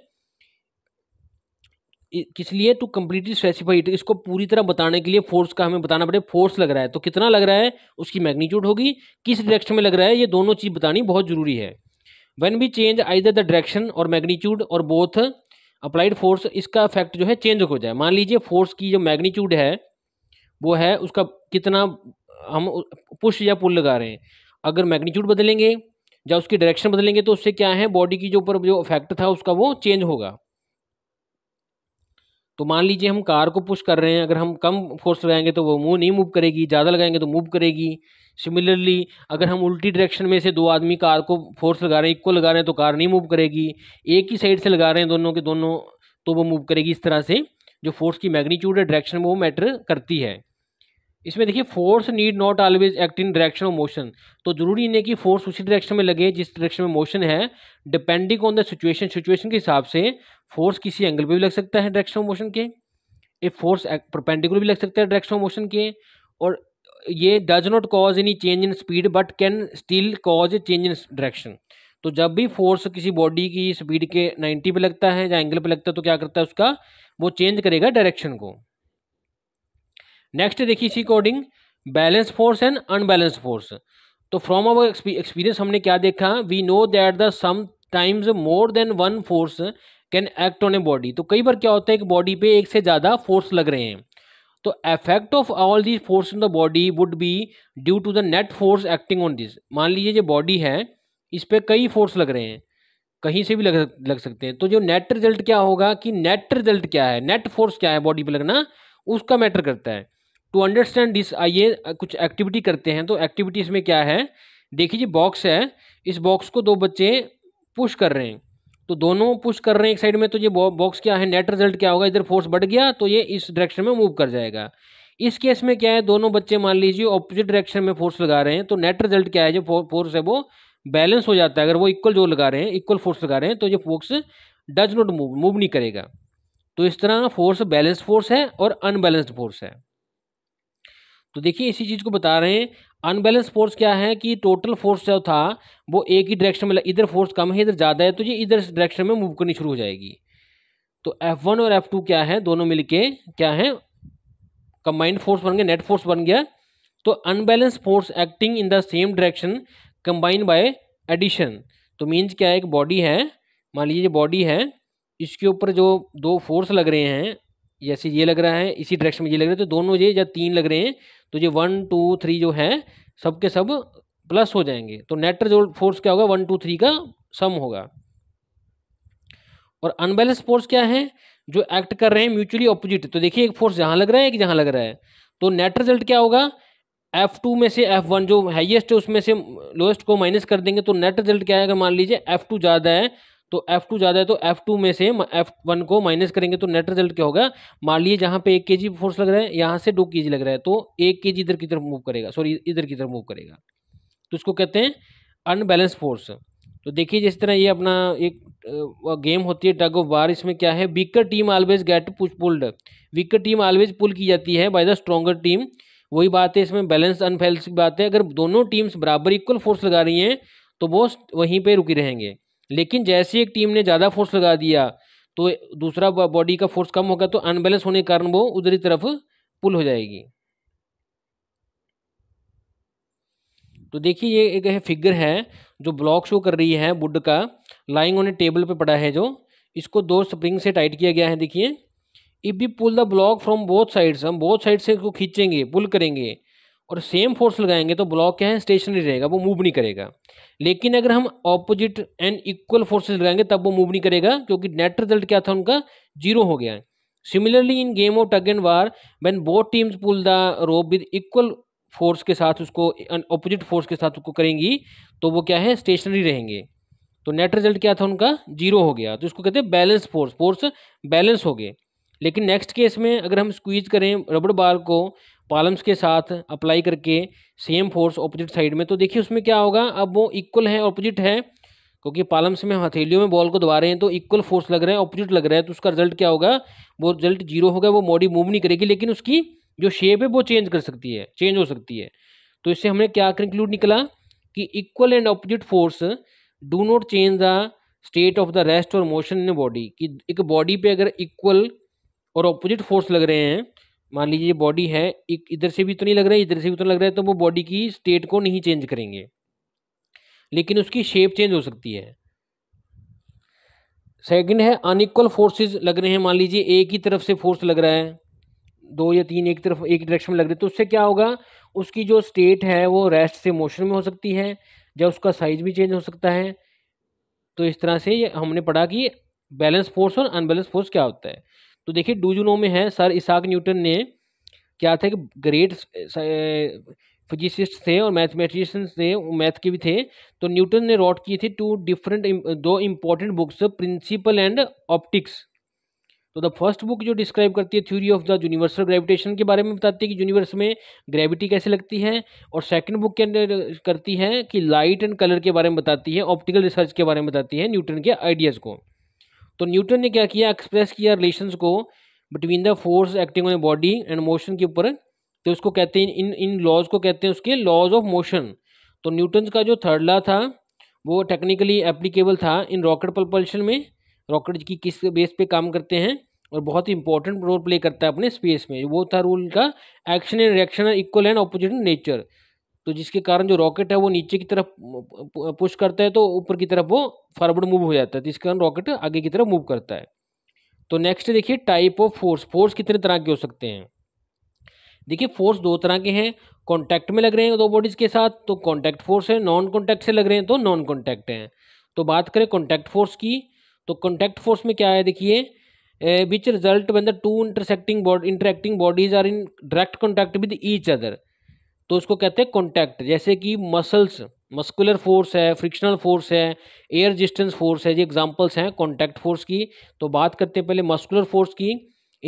किस लिए टू कम्प्लीटली स्पेसिफाइड इसको पूरी तरह बताने के लिए फोर्स का हमें बताना पड़ेगा फोर्स लग रहा है तो कितना लग रहा है उसकी मैग्नीट्यूड होगी किस डायरेक्शन में लग रहा है ये दोनों चीज़ बतानी बहुत ज़रूरी है when we change either the direction और मैग्नीट्यूड और बोथ अप्लाइड फोर्स इसका इफेक्ट जो है चेंज हो जाए मान लीजिए फोर्स की जो मैग्नीट्यूड है वो है उसका कितना हम पुश या पुल लगा रहे हैं अगर मैग्नीट्यूड बदलेंगे या उसकी डायरेक्शन बदलेंगे तो उससे क्या है बॉडी की जो ऊपर जो इफेक्ट था उसका वो चेंज होगा तो मान लीजिए हम कार को पुश कर रहे हैं अगर हम कम फोर्स लगाएंगे तो वो मुंह नहीं मूव करेगी ज़्यादा लगाएंगे तो मूव करेगी सिमिलरली अगर हम उल्टी डायरेक्शन में से दो आदमी कार को फोर्स लगा रहे हैं इक्वल लगा रहे हैं तो कार नहीं मूव करेगी एक ही साइड से लगा रहे हैं दोनों के दोनों तो वो मूव करेगी इस तरह से जो फोर्स की मैग्नीट्यूड है डायरेक्शन वो मैटर करती है इसमें देखिए force need not always act in direction of motion तो जरूरी नहीं कि फोर्स उसी डायरेक्शन में लगे जिस डायरेक्शन में मोशन है depending on the situation situation के हिसाब से फोर्स किसी एंगल पे भी लग सकता है डायरेक्शन ऑफ मोशन के ए फोर्स परपेंडिकुलर भी लग सकता है डायरेक्शन ऑफ मोशन के और ये does not cause any change in speed but can still cause a change in direction तो जब भी फोर्स किसी बॉडी की स्पीड के नाइन्टी पे लगता है या एंगल पे लगता है तो क्या करता है उसका वो चेंज करेगा डायरेक्शन को नेक्स्ट देखिए इसी according balance force and unbalance force तो फ्रॉम अवर एक्सपीरियंस हमने क्या देखा we know that the sometimes more than one force can act on a body तो कई बार क्या होता है कि बॉडी पे एक से ज़्यादा फोर्स लग रहे हैं तो effect of all this force in the body would be due to the net force acting on this मान लीजिए जो बॉडी है इस पर कई फोर्स लग रहे हैं कहीं से भी लग लग सकते हैं तो जो नेट रिजल्ट क्या होगा कि नेट रिजल्ट क्या है नेट फोर्स क्या है बॉडी पे लगना उसका मैटर करता है टू अंडरस्टैंड दिस आइए कुछ एक्टिविटी करते हैं तो एक्टिविटी इसमें क्या है देखिए जी बॉक्स है इस बॉक्स को दो बच्चे पुश कर रहे हैं तो दोनों पुश कर रहे हैं एक साइड में तो ये बॉक्स क्या है नेट रिजल्ट क्या होगा इधर फोर्स बढ़ गया तो ये इस डायरेक्शन में मूव कर जाएगा इस केस में क्या है दोनों बच्चे मान लीजिए ऑपोजिट डायरेक्शन में फोर्स लगा रहे हैं तो नेट रिजल्ट क्या है जो फोर्स है वो बैलेंस हो जाता है अगर वो इक्वल जो लगा रहे हैं इक्वल फोर्स लगा रहे हैं तो ये force does not move move नहीं करेगा तो इस तरह फोर्स बैलेंस्ड फोर्स है और अनबैलेंस्ड फोर्स है तो देखिए इसी चीज़ को बता रहे हैं अनबैलेंस फोर्स क्या है कि टोटल फोर्स जो था वो एक ही डायरेक्शन में इधर फोर्स कम है इधर ज़्यादा है तो ये इधर डायरेक्शन में मूव करनी शुरू हो जाएगी तो F1 और F2 क्या है दोनों मिलके क्या है कंबाइंड फोर्स बन गया नेट फोर्स बन गया तो unbalance force acting in the same direction combined by addition तो मीन्स क्या है एक बॉडी है मान लीजिए बॉडी है इसके ऊपर जो दो फोर्स लग रहे हैं जैसे ये लग रहा है इसी डायरेक्शन में ये लग रहा है तो दोनों ये जब तीन लग रहे हैं तो ये वन टू थ्री जो है सब के सब प्लस हो जाएंगे तो नेटर जो फोर्स क्या होगा वन टू थ्री का सम होगा और अनबैलेंस फोर्स क्या है जो एक्ट कर रहे हैं म्यूचुअली अपोजिट तो देखिए एक फोर्स जहां लग रहा है एक जहां लग रहा है तो नेट रिजल्ट क्या होगा एफ टू में से एफ वन जो हाइएस्ट है उसमें से लोएस्ट को माइनस कर देंगे तो नेट रिजल्ट क्या आएगा मान लीजिए एफ टू ज़्यादा है तो एफ टू ज़्यादा है तो एफ टू में से एफ वन को माइनस करेंगे तो नेट रिजल्ट क्या होगा मान लीजिए जहाँ पे एक के जी फोर्स लग रहा है यहाँ से दो के जी लग रहा है तो एक के जी इधर की तरफ मूव करेगा सॉरी इधर की तरफ मूव करेगा तो इसको कहते हैं अनबैलेंस फोर्स तो देखिए जिस तरह ये अपना एक गेम होती है टग ऑफ वार इसमें क्या है weaker team always get push pulled weaker team always pull की जाती है बाय द स्ट्रोंगर टीम वही बात है इसमें बैलेंस अनबैलेंस की बात है अगर दोनों टीम्स बराबर इक्वल फोर्स लगा रही हैं तो वो वहीं पे रुकी रहेंगे लेकिन जैसे एक टीम ने ज़्यादा फोर्स लगा दिया तो दूसरा बॉडी का फोर्स कम होगा तो अनबैलेंस होने के कारण वो उधरी तरफ पुल हो जाएगी तो देखिए ये एक है फिगर है जो ब्लॉक शो कर रही है वुड का लाइंग ऑन ए टेबल पे पड़ा है जो इसको दो स्प्रिंग से टाइट किया गया है देखिए if we pull the block from both sides हम बोथ साइड से इसको खींचेंगे पुल करेंगे और सेम फोर्स लगाएंगे तो ब्लॉक क्या है स्टेशनरी रहेगा वो मूव नहीं करेगा लेकिन अगर हम ऑपोजिट एंड इक्वल फोर्सेस लगाएंगे तब वो मूव नहीं करेगा क्योंकि नेट रिजल्ट क्या था उनका जीरो हो गया है similarly in game of tug and war when both teams pull the rope with equal force के साथ उसको ऑपोजिट फोर्स के साथ उसको करेंगी तो वो क्या है स्टेशनरी रहेंगे तो नेट रिजल्ट क्या था उनका जीरो हो गया तो इसको कहते हैं बैलेंस फोर्स फोर्स बैलेंस हो गए लेकिन नेक्स्ट केस में अगर हम स्क्वीज करें रबड़ बाल को पालम्स के साथ अप्लाई करके सेम फोर्स ऑपोजिट साइड में तो देखिए उसमें क्या होगा अब वो इक्वल है ऑपोजिट है क्योंकि पालम्स में हथेलियों में बॉल को दबा रहे हैं तो इक्वल फोर्स लग रहा है ऑपोजिट लग रहा है तो उसका रिजल्ट क्या होगा वो रिजल्ट जीरो होगा वो बॉडी मूव नहीं करेगी लेकिन उसकी जो शेप है वो चेंज कर सकती है चेंज हो सकती है तो इससे हमने क्या कंक्लूड निकला कि equal and opposite force do not change the state of the rest और मोशन इन बॉडी कि एक बॉडी पर अगर इक्वल और ऑपोजिट फोर्स लग रहे हैं मान लीजिए बॉडी है एक इधर से भी तो नहीं लग रहा है इधर से भी तो लग रहा है तो वो बॉडी की स्टेट को नहीं चेंज करेंगे लेकिन उसकी शेप चेंज हो सकती है सेकंड है अनइक्वल फोर्सेस लग रहे हैं मान लीजिए एक ही तरफ से फोर्स लग रहा है दो या तीन एक तरफ एक डायरेक्शन में लग रहे तो उससे क्या होगा उसकी जो स्टेट है वो रेस्ट से मोशन में हो सकती है या उसका साइज भी चेंज हो सकता है तो इस तरह से हमने पढ़ा कि बैलेंस फोर्स और अनबैलेंस फोर्स क्या होता है तो देखिए डू यू में है सर इसाक न्यूटन ने क्या था कि ग्रेट फिजिसिस्ट थे और मैथमेटिशियंस थे मैथ के भी थे तो न्यूटन ने रॉट की थी टू डिफरेंट दो important books principle and optics तो द फर्स्ट बुक जो डिस्क्राइब करती है theory of the universal gravitation के बारे में बताती है कि यूनिवर्स में ग्रेविटी कैसे लगती है और सेकंड बुक के अंदर करती है कि लाइट एंड कलर के बारे में बताती है ऑप्टिकल रिसर्च के बारे में बताती है न्यूटन के आइडियाज़ को तो न्यूटन ने क्या किया एक्सप्रेस किया रिलेशंस को between the force acting on body and motion के ऊपर तो उसको कहते हैं इन इन लॉज को कहते हैं उसके लॉज ऑफ मोशन तो न्यूटन का जो थर्ड लॉ था वो टेक्निकली एप्लीकेबल था इन रॉकेट प्रपल्शन में रॉकेट की किस बेस पे काम करते हैं और बहुत ही इंपॉर्टेंट रोल प्ले करता है अपने स्पेस में वो था रूल का action and reaction equal and opposite nature तो जिसके कारण जो रॉकेट है वो नीचे की तरफ पुश करता है तो ऊपर की तरफ वो फॉरवर्ड मूव हो जाता है जिसके तो कारण रॉकेट आगे की तरफ मूव करता है तो नेक्स्ट देखिए टाइप ऑफ फोर्स फोर्स कितने तरह के हो सकते हैं देखिए फोर्स दो तरह के हैं कॉन्टैक्ट में लग रहे हैं दो बॉडीज़ के साथ तो कॉन्टैक्ट फोर्स है नॉन कॉन्टैक्ट से लग रहे हैं तो नॉन कॉन्टैक्ट हैं तो बात करें कॉन्टैक्ट फोर्स की तो कॉन्टैक्ट फोर्स में क्या है देखिए which result when the two intersecting body interacting bodies are in direct contact with each other तो उसको कहते हैं कॉन्टैक्ट जैसे कि मसल्स मस्कुलर फोर्स है फ्रिक्शनल फोर्स है एयर रजिस्टेंस फोर्स है ये एग्जांपल्स हैं कॉन्टैक्ट फोर्स की तो बात करते हैं पहले मस्कुलर फोर्स की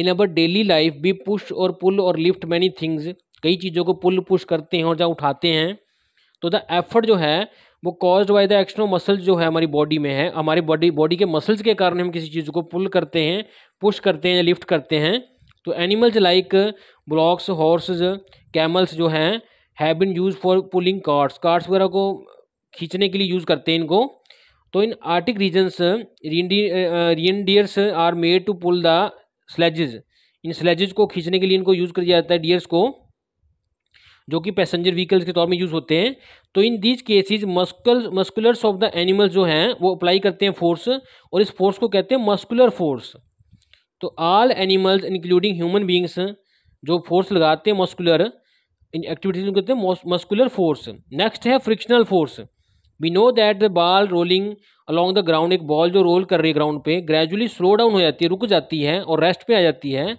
इन अवर डेली लाइफ भी पुश और पुल और लिफ्ट मैनी थिंग्स कई चीज़ों को पुल पुश करते हैं और जहाँ उठाते हैं तो द एफर्ट जो है वो caused by the action of muscles जो है हमारी बॉडी में है हमारी बॉडी बॉडी के मसल्स के कारण हम किसी चीज़ को पुल करते हैं पुश करते हैं या लिफ्ट करते हैं तो animals like bullocks horses camels जो हैं have been used for pulling carts carts वगैरह को खींचने के लिए यूज़ करते हैं इनको तो in arctic regions reindeers are made to pull the sledges इन स्लेजेज को खींचने के लिए इनको यूज़ किया जाता है डियर्स को जो कि पैसेंजर व्हीकल्स के तौर में यूज़ होते हैं तो in these cases muscle muscles of the animals जो हैं वो अप्लाई करते हैं फोर्स और इस फोर्स को कहते हैं मस्कुलर फोर्स तो all animals including human beings जो फोर्स लगाते हैं मस्कुलर एक्टिविटीज कहते हैं मस्कुलर फोर्स नेक्स्ट है frictional force we know that the ball rolling along the ground एक बॉल जो रोल कर रही है ग्राउंड पे ग्रेजुअली स्लो डाउन हो जाती है रुक जाती है और रेस्ट पे आ जाती है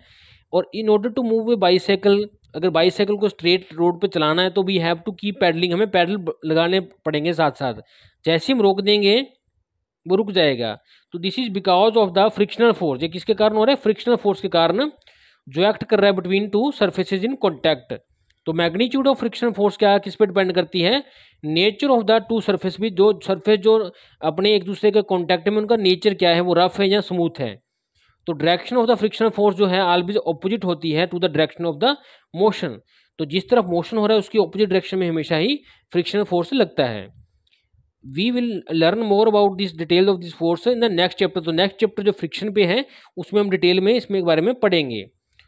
और in order to move a bicycle अगर बाईसाइकिल को स्ट्रेट रोड पे चलाना है तो we have to keep pedalling हमें पैडल लगाने पड़ेंगे साथ साथ जैसे हम रोक देंगे वो रुक जाएगा तो this is because of the frictional force ये किसके कारण हो रहा है फ्रिक्शनल फोर्स के कारण जो एक्ट कर रहा है between two surfaces in contact तो मैग्नीट्यूड ऑफ फ्रिक्शन फोर्स क्या है किस पर डिपेंड करती है nature of the two surface भी जो सर्फेस जो अपने एक दूसरे के कॉन्टैक्ट में उनका नेचर क्या है वो रफ है या स्मूथ है तो direction of the friction force जो है ऑलवेज ऑपोजिट होती है to the direction of the motion तो जिस तरफ मोशन हो रहा है उसकी ऑपोजिट डायरेक्शन में हमेशा ही फ्रिक्शन फोर्स लगता है we will learn more about this detail of this force in the next chapter तो नेक्स्ट चैप्टर जो फ्रिक्शन पे है उसमें हम डिटेल में इसमें बारे में पढ़ेंगे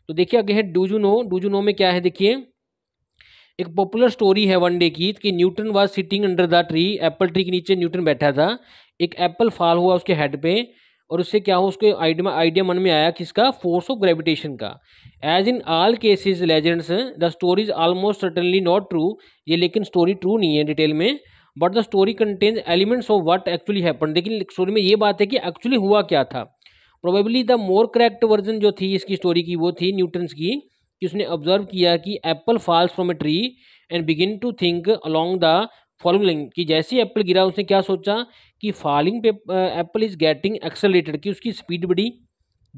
तो देखिए आगे है डूजू नो नो में क्या है देखिए एक पॉपुलर स्टोरी है वन डे की कि Newton was sitting under the tree apple tree के नीचे न्यूटन बैठा था एक एप्पल फॉल हुआ उसके हेड पे और उससे क्या हो उसके आइडिया आइडिया मन में आया किसका फोर्स ऑफ ग्रेविटेशन का as in all cases legends the story is almost certainly not true ये लेकिन स्टोरी ट्रू नहीं है डिटेल में but the story contains elements of what actually happen लेकिन स्टोरी में ये बात है कि एक्चुअली हुआ क्या था probably the more correct version जो थी इसकी स्टोरी की वो थी न्यूटन्स की कि उसने ऑब्जर्व किया कि apple falls from a tree and begin to think along the following कि जैसे ही एप्पल गिरा उसने क्या सोचा कि फॉलिंग पे एप्पल इज़ गेटिंग एक्सलेटेड कि उसकी स्पीड बढ़ी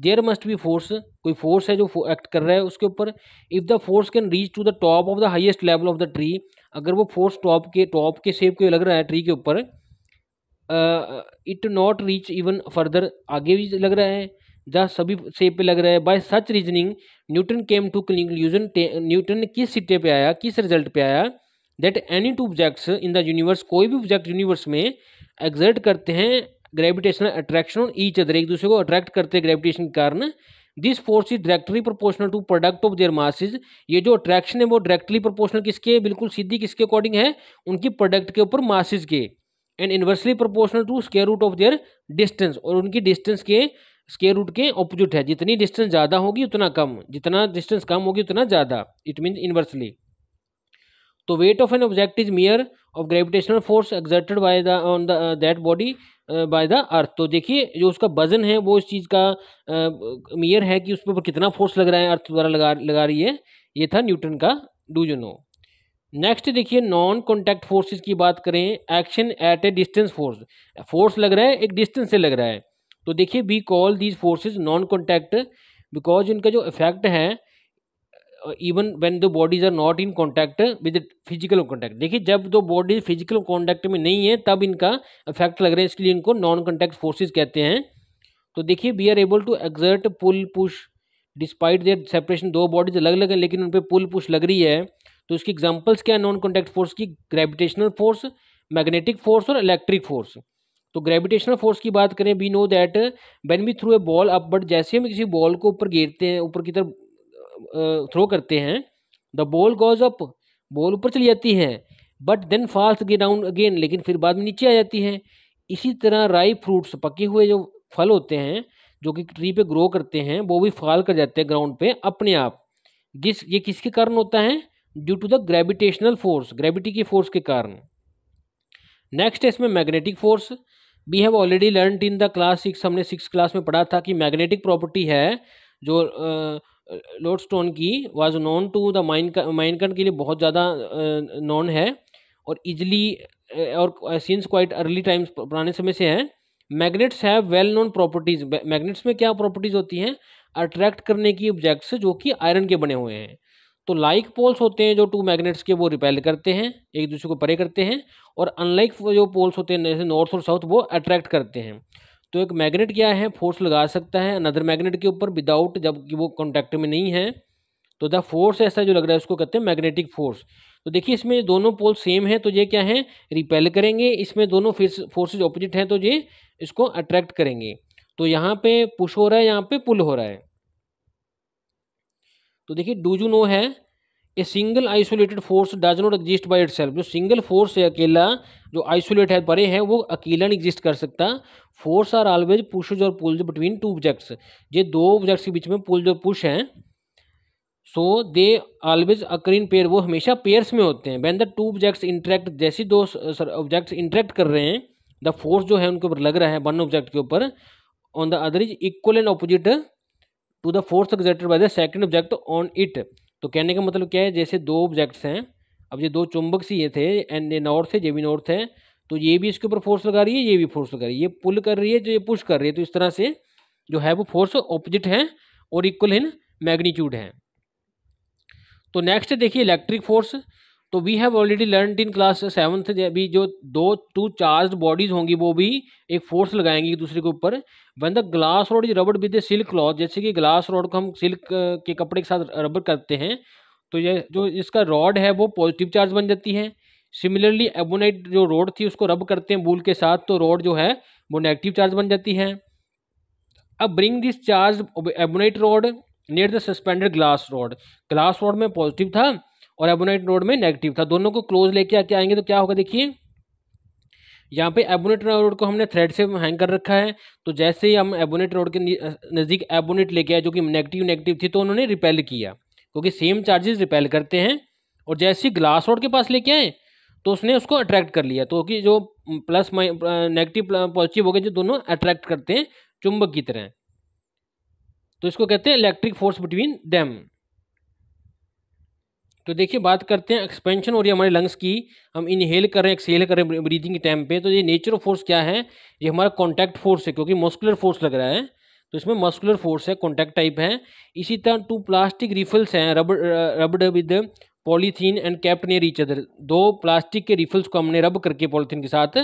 देयर मस्ट बी फोर्स कोई फोर्स है जो एक्ट कर रहा है उसके ऊपर if the force can reach to the top of the highest level of the tree अगर वो फोर्स टॉप के टॉप के सेप के लग रहा है ट्री के ऊपर it not reach even further आगे भी लग रहा है जहाँ सभी सेप पे लग रहा है by such reasoning Newton came to conclusion Newton किस सिट्टे पे आया किस रिजल्ट पे आया that any two objects in the universe कोई भी ऑब्जेक्ट यूनिवर्स में एग्जर्ट करते हैं ग्रेविटेशनल अट्रैक्शन और ईच अदर एक दूसरे को अट्रैक्ट करते हैं ग्रेविटेशन के कारण this force is directly proportional to product of their masses ये जो अट्रैक्शन है वो डायरेक्टली प्रोपोर्शनल किसके बिल्कुल सीधी किसके अकॉर्डिंग है उनकी प्रोडक्ट के ऊपर मासेज के and inversely proportional to square root of their distance और उनकी डिस्टेंस के स्केयर रूट के ऑपोजिट है जितनी डिस्टेंस ज़्यादा होगी उतना कम जितना डिस्टेंस कम होगी उतना ज़्यादा इट मीन इन्वर्सली तो weight of an object is measure of gravitational force exerted by the on the that body by the earth तो देखिए जो उसका वजन है वो इस चीज़ का मियर uh, है कि उस पर कितना फोर्स लग रहा है अर्थ द्वारा लगा लगा रही है ये था न्यूटन का डू यू नो नेक्स्ट देखिए नॉन कॉन्टैक्ट फोर्सेस की बात करें action at a distance force force लग रहा है एक डिस्टेंस से लग रहा है तो देखिए we call these forces non contact because इनका जो इफेक्ट है even when the bodies are not in contact with physical contact देखिए जब दो बॉडी फिजिकल कॉन्टैक्ट में नहीं है तब इनका इफेक्ट लग रहा है इसलिए इनको नॉन कॉन्टैक्ट फोर्सेज कहते हैं तो देखिए we are able to exert pull push despite their separation दो बॉडीज अलग अलग हैं लेकिन उन पर पुल पुश लग रही है तो इसकी एग्जाम्पल्स क्या है नॉन कॉन्टैक्ट फोर्स की ग्रेविटेशनल फोर्स मैग्नेटिक फोर्स और इलेक्ट्रिक फोर्स तो ग्रेविटेशनल फोर्स की बात करें we know that when we throw a ball up but जैसे हम किसी बॉल को ऊपर घेरते हैं ऊपर की तरफ थ्रो करते हैं the ball goes up ball ऊपर चली जाती है बट देन फॉल्स गे डाउन अगेन लेकिन फिर बाद में नीचे आ जाती है इसी तरह राई फ्रूट्स पके हुए जो फल होते हैं जो कि ट्री पे ग्रो करते हैं वो भी फॉल कर जाते हैं ग्राउंड पे अपने आप जिस ये किसके कारण होता है due to the gravitational force gravity की फोर्स के कारण नेक्स्ट है इसमें magnetic force we have already learn in the class six हमने सिक्स क्लास में पढ़ा था कि मैग्नेटिक प्रॉपर्टी है जो लोड uh, स्टोन की was known to the mine mankind के लिए बहुत ज़्यादा नॉन uh, है और इजली और सिंस क्वाइट अर्ली टाइम्स पुराने समय से है magnets have well known properties magnets में क्या प्रॉपर्टीज़ होती हैं अट्रैक्ट करने की ऑब्जेक्ट्स जो कि आयरन के बने हुए हैं तो लाइक पोल्स होते हैं जो टू मैग्नेट्स के वो रिपेल करते हैं एक दूसरे को परे करते हैं और अनलाइक जो पोल्स होते हैं जैसे नॉर्थ और साउथ वो अट्रैक्ट करते हैं तो एक मैग्नेट क्या है फोर्स लगा सकता है अनदर मैग्नेट के ऊपर विदाउट जबकि वो कॉन्टैक्ट में नहीं है तो द फोर्स ऐसा जो लग रहा है उसको कहते हैं मैग्नेटिक फोर्स तो देखिए इसमें दोनों पोल सेम है तो ये क्या है रिपेल करेंगे इसमें दोनों फोर्सेज ऑपोजिट हैं तो ये इसको अट्रैक्ट करेंगे तो यहाँ पे पुश हो रहा है यहाँ पे पुल हो रहा है तो देखिए डू यू नो है a single isolated force does not exist by it जो सिंगल फोर्स है अकेला जो आइसोलेट है परे है वो अकेला नहीं एग्जिस्ट कर सकता फोर्स आर ऑलवेज पुशज और पुल्स बिटवीन टू ऑब्जेक्ट्स ये दो ऑब्जेक्ट्स के बीच में पुल्स और पुश हैं सो they always occur in pair वो हमेशा पेयर्स में होते हैं when the two objects interact जैसे दो ऑब्जेक्ट्स इंटरेक्ट कर रहे हैं द फोर्स जो है उनके ऊपर लग रहा है वन ऑब्जेक्ट के ऊपर on the other is equal and opposite to the force exerted by the second object on it तो कहने का मतलब क्या है जैसे दो ऑब्जेक्ट्स हैं अब ये दो चुंबक सी ये थे एंड ये नॉर्थ है ये भी नॉर्थ है तो ये भी इसके ऊपर फोर्स लगा रही है ये भी फोर्स लगा रही है ये पुल कर रही है जो ये पुश कर रही है तो इस तरह से जो है वो फोर्स ऑपोजिट है और इक्वल इन मैग्नीट्यूड है तो नेक्स्ट देखिए इलेक्ट्रिक फोर्स तो we have already learn in class seventh भी अभी जो दो टू चार्ज बॉडीज होंगी वो भी एक फोर्स लगाएंगी एक दूसरे के ऊपर when the glass rod rubbed with silk cloth जैसे कि ग्लास रोड को हम सिल्क के कपड़े के साथ रबड़ करते हैं तो ये जो इसका रॉड है वो पॉजिटिव चार्ज बन जाती है सिमिलरली एबोनाइट जो रोड थी उसको रब करते हैं बूल के साथ तो रोड जो है वो नेगेटिव चार्ज बन जाती है अब bring this charge ebonite rod near the suspended glass rod glass rod में पॉजिटिव था और एबोनाइट नोड में नेगेटिव था दोनों को क्लोज लेके आके आएंगे तो क्या होगा देखिए यहाँ पे एबोनेट रोड को हमने थ्रेड से हैंग कर रखा है तो जैसे ही हम एबोनेट रोड के नज़दीक एबोनेट लेके आए जो कि नेगेटिव नेगेटिव थी तो उन्होंने रिपेल किया क्योंकि सेम चार्जेस रिपेल करते हैं और जैसे ही ग्लास रोड के पास लेके आए तो उसने उसको अट्रैक्ट कर लिया तो कि जो प्लस नेगेटिव पॉजिटिव हो गए जो दोनों अट्रैक्ट करते हैं चुंबक की तरह तो इसको कहते हैं इलेक्ट्रिक फोर्स बिटवीन डैम तो देखिए बात करते हैं एक्सपेंशन और ये हमारे लंग्स की हम इनहेल कर रहे हैं एक्सहेल कर रहे हैं ब्रीदिंग के टाइम पे तो ये नेचुरल फोर्स क्या है ये हमारा कॉन्टैक्ट फोर्स है क्योंकि मस्कुलर फोर्स लग रहा है तो इसमें मस्कुलर फोर्स है कॉन्टैक्ट टाइप है इसी तरह टू प्लास्टिक रिफिल्स हैं rubbed rubbed with polythene and kept near each other दो प्लास्टिक के रिफिल्स को हमने रब करके पॉलीथीन के साथ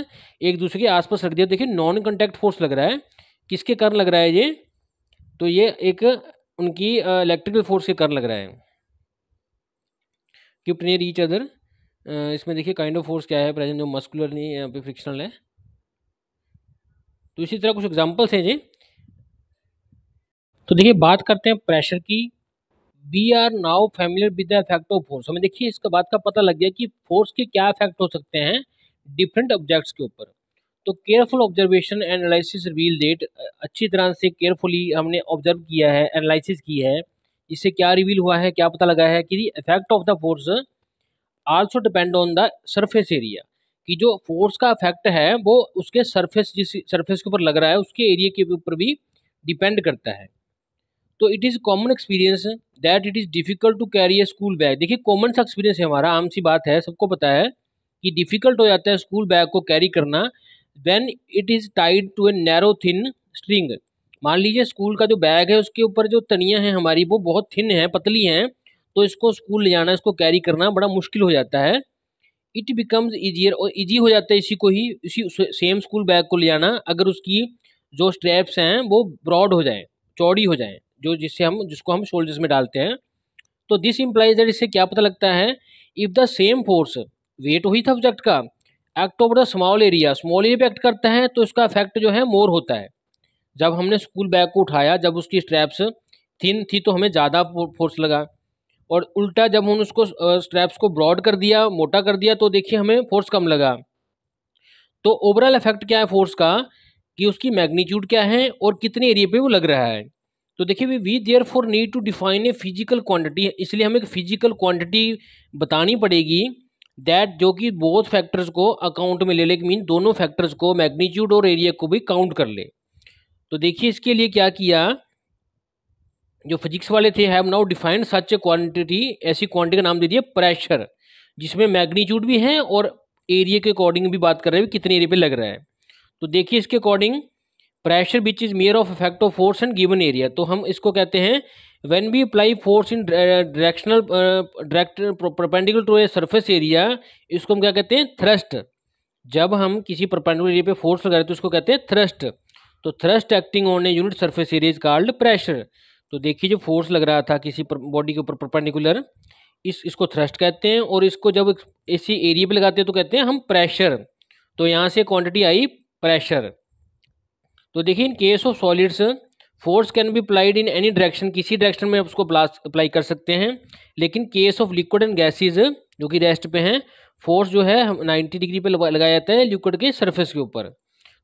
एक दूसरे के आसपास रख दिया देखिए नॉन कॉन्टैक्ट फोर्स लग रहा है किसके कारण लग रहा है ये तो ये एक उनकी इलेक्ट्रिकल फोर्स के कारण लग रहा है किप्ड नियर ईच अदर इसमें देखिए काइंड ऑफ फोर्स क्या है प्रेजेंट जो मस्कुलर नहीं यहाँ पे फ्रिक्शनल है तो इसी तरह कुछ एग्जाम्पल्स हैं जी तो देखिए बात करते हैं प्रेशर की we are now familiar with the effect of force हमें देखिए इसका बात का पता लग गया कि फोर्स के क्या इफेक्ट हो सकते हैं डिफरेंट ऑब्जेक्ट्स के ऊपर तो careful observation analysis reveal that अच्छी तरह से केयरफुली हमने ऑब्जर्व किया है एनालिसिस की है इससे क्या रिवील हुआ है क्या पता लगा है कि effect of the force also depend on the surface area कि जो फोर्स का इफेक्ट है वो उसके सरफेस जिस सरफेस के ऊपर लग रहा है उसके एरिया के ऊपर भी डिपेंड करता है तो it is common experience that it is difficult to carry a school bag देखिए कॉमन सा एक्सपीरियंस है हमारा आम सी बात है सबको पता है कि डिफ़िकल्ट हो जाता है स्कूल बैग को कैरी करना when it is tied to a narrow thin string मान लीजिए स्कूल का जो बैग है उसके ऊपर जो तनिया है हमारी वो बहुत थिन है पतली है तो इसको स्कूल ले जाना इसको कैरी करना बड़ा मुश्किल हो जाता है इट बिकम्स ईजियर और ईजी हो जाता है इसी को ही इसी सेम स्कूल बैग को ले जाना अगर उसकी जो स्ट्रैप्स हैं वो ब्रॉड हो जाए चौड़ी हो जाए जो जिससे हम जिसको हम शोल्डर्स में डालते हैं तो दिस इम्प्लाइज दैट इससे क्या पता लगता है if the same force weight वही था ऑब्जेक्ट का act over the small area small area पे एक्ट करता है तो इसका इफेक्ट जो है मोर होता है जब हमने स्कूल बैग को उठाया जब उसकी स्ट्रैप्स थिन थी तो हमें ज़्यादा फोर्स लगा और उल्टा जब हम उसको स्ट्रैप्स को ब्रॉड कर दिया मोटा कर दिया तो देखिए हमें फोर्स कम लगा तो ओवरऑल इफेक्ट क्या है फोर्स का कि उसकी मैग्नीट्यूड क्या है और कितने एरिए पे वो लग रहा है तो देखिए we we therefore need to define a physical quantity इसलिए हमें एक फिजिकल क्वांटिटी बतानी पड़ेगी दैट जो कि बोथ फैक्टर्स को अकाउंट में ले ले मीन दोनों फैक्टर्स को मैग्नीट्यूड और एरिया को भी काउंट कर ले तो देखिए इसके लिए क्या किया जो फिजिक्स वाले थे have now defined such a quantity ऐसी क्वांटिटी का नाम दे दिया प्रेशर जिसमें मैग्नीट्यूड भी है और एरिया के अकॉर्डिंग भी बात कर रहे हैं कितने एरिया पे लग रहा है तो देखिए इसके according pressure which is measure of effect of force and given area तो हम इसको कहते हैं when we apply force in directional direct direct to a surface area इसको हम क्या कहते हैं थ्रस्ट जब हम किसी perpendicular एरिया पे लगा रहे हैं तो इसको कहते हैं थ्रस्ट तो thrust acting on a unit surface area is called pressure तो देखिए जो फोर्स लग रहा था किसी बॉडी के ऊपर परपेंडिकुलर इस इसको थ्रस्ट कहते हैं और इसको जब इसी एरिया पे लगाते हैं तो कहते हैं हम प्रेशर तो यहाँ से क्वांटिटी आई प्रेशर तो देखिए in case of solids force can be applied in any direction किसी डायरेक्शन में आप उसको अप्लाई कर सकते हैं लेकिन case of liquid and gases जो कि रेस्ट पे हैं फोर्स जो है नाइन्टी डिग्री पर लगाया जाता है लिक्विड के सर्फेस के ऊपर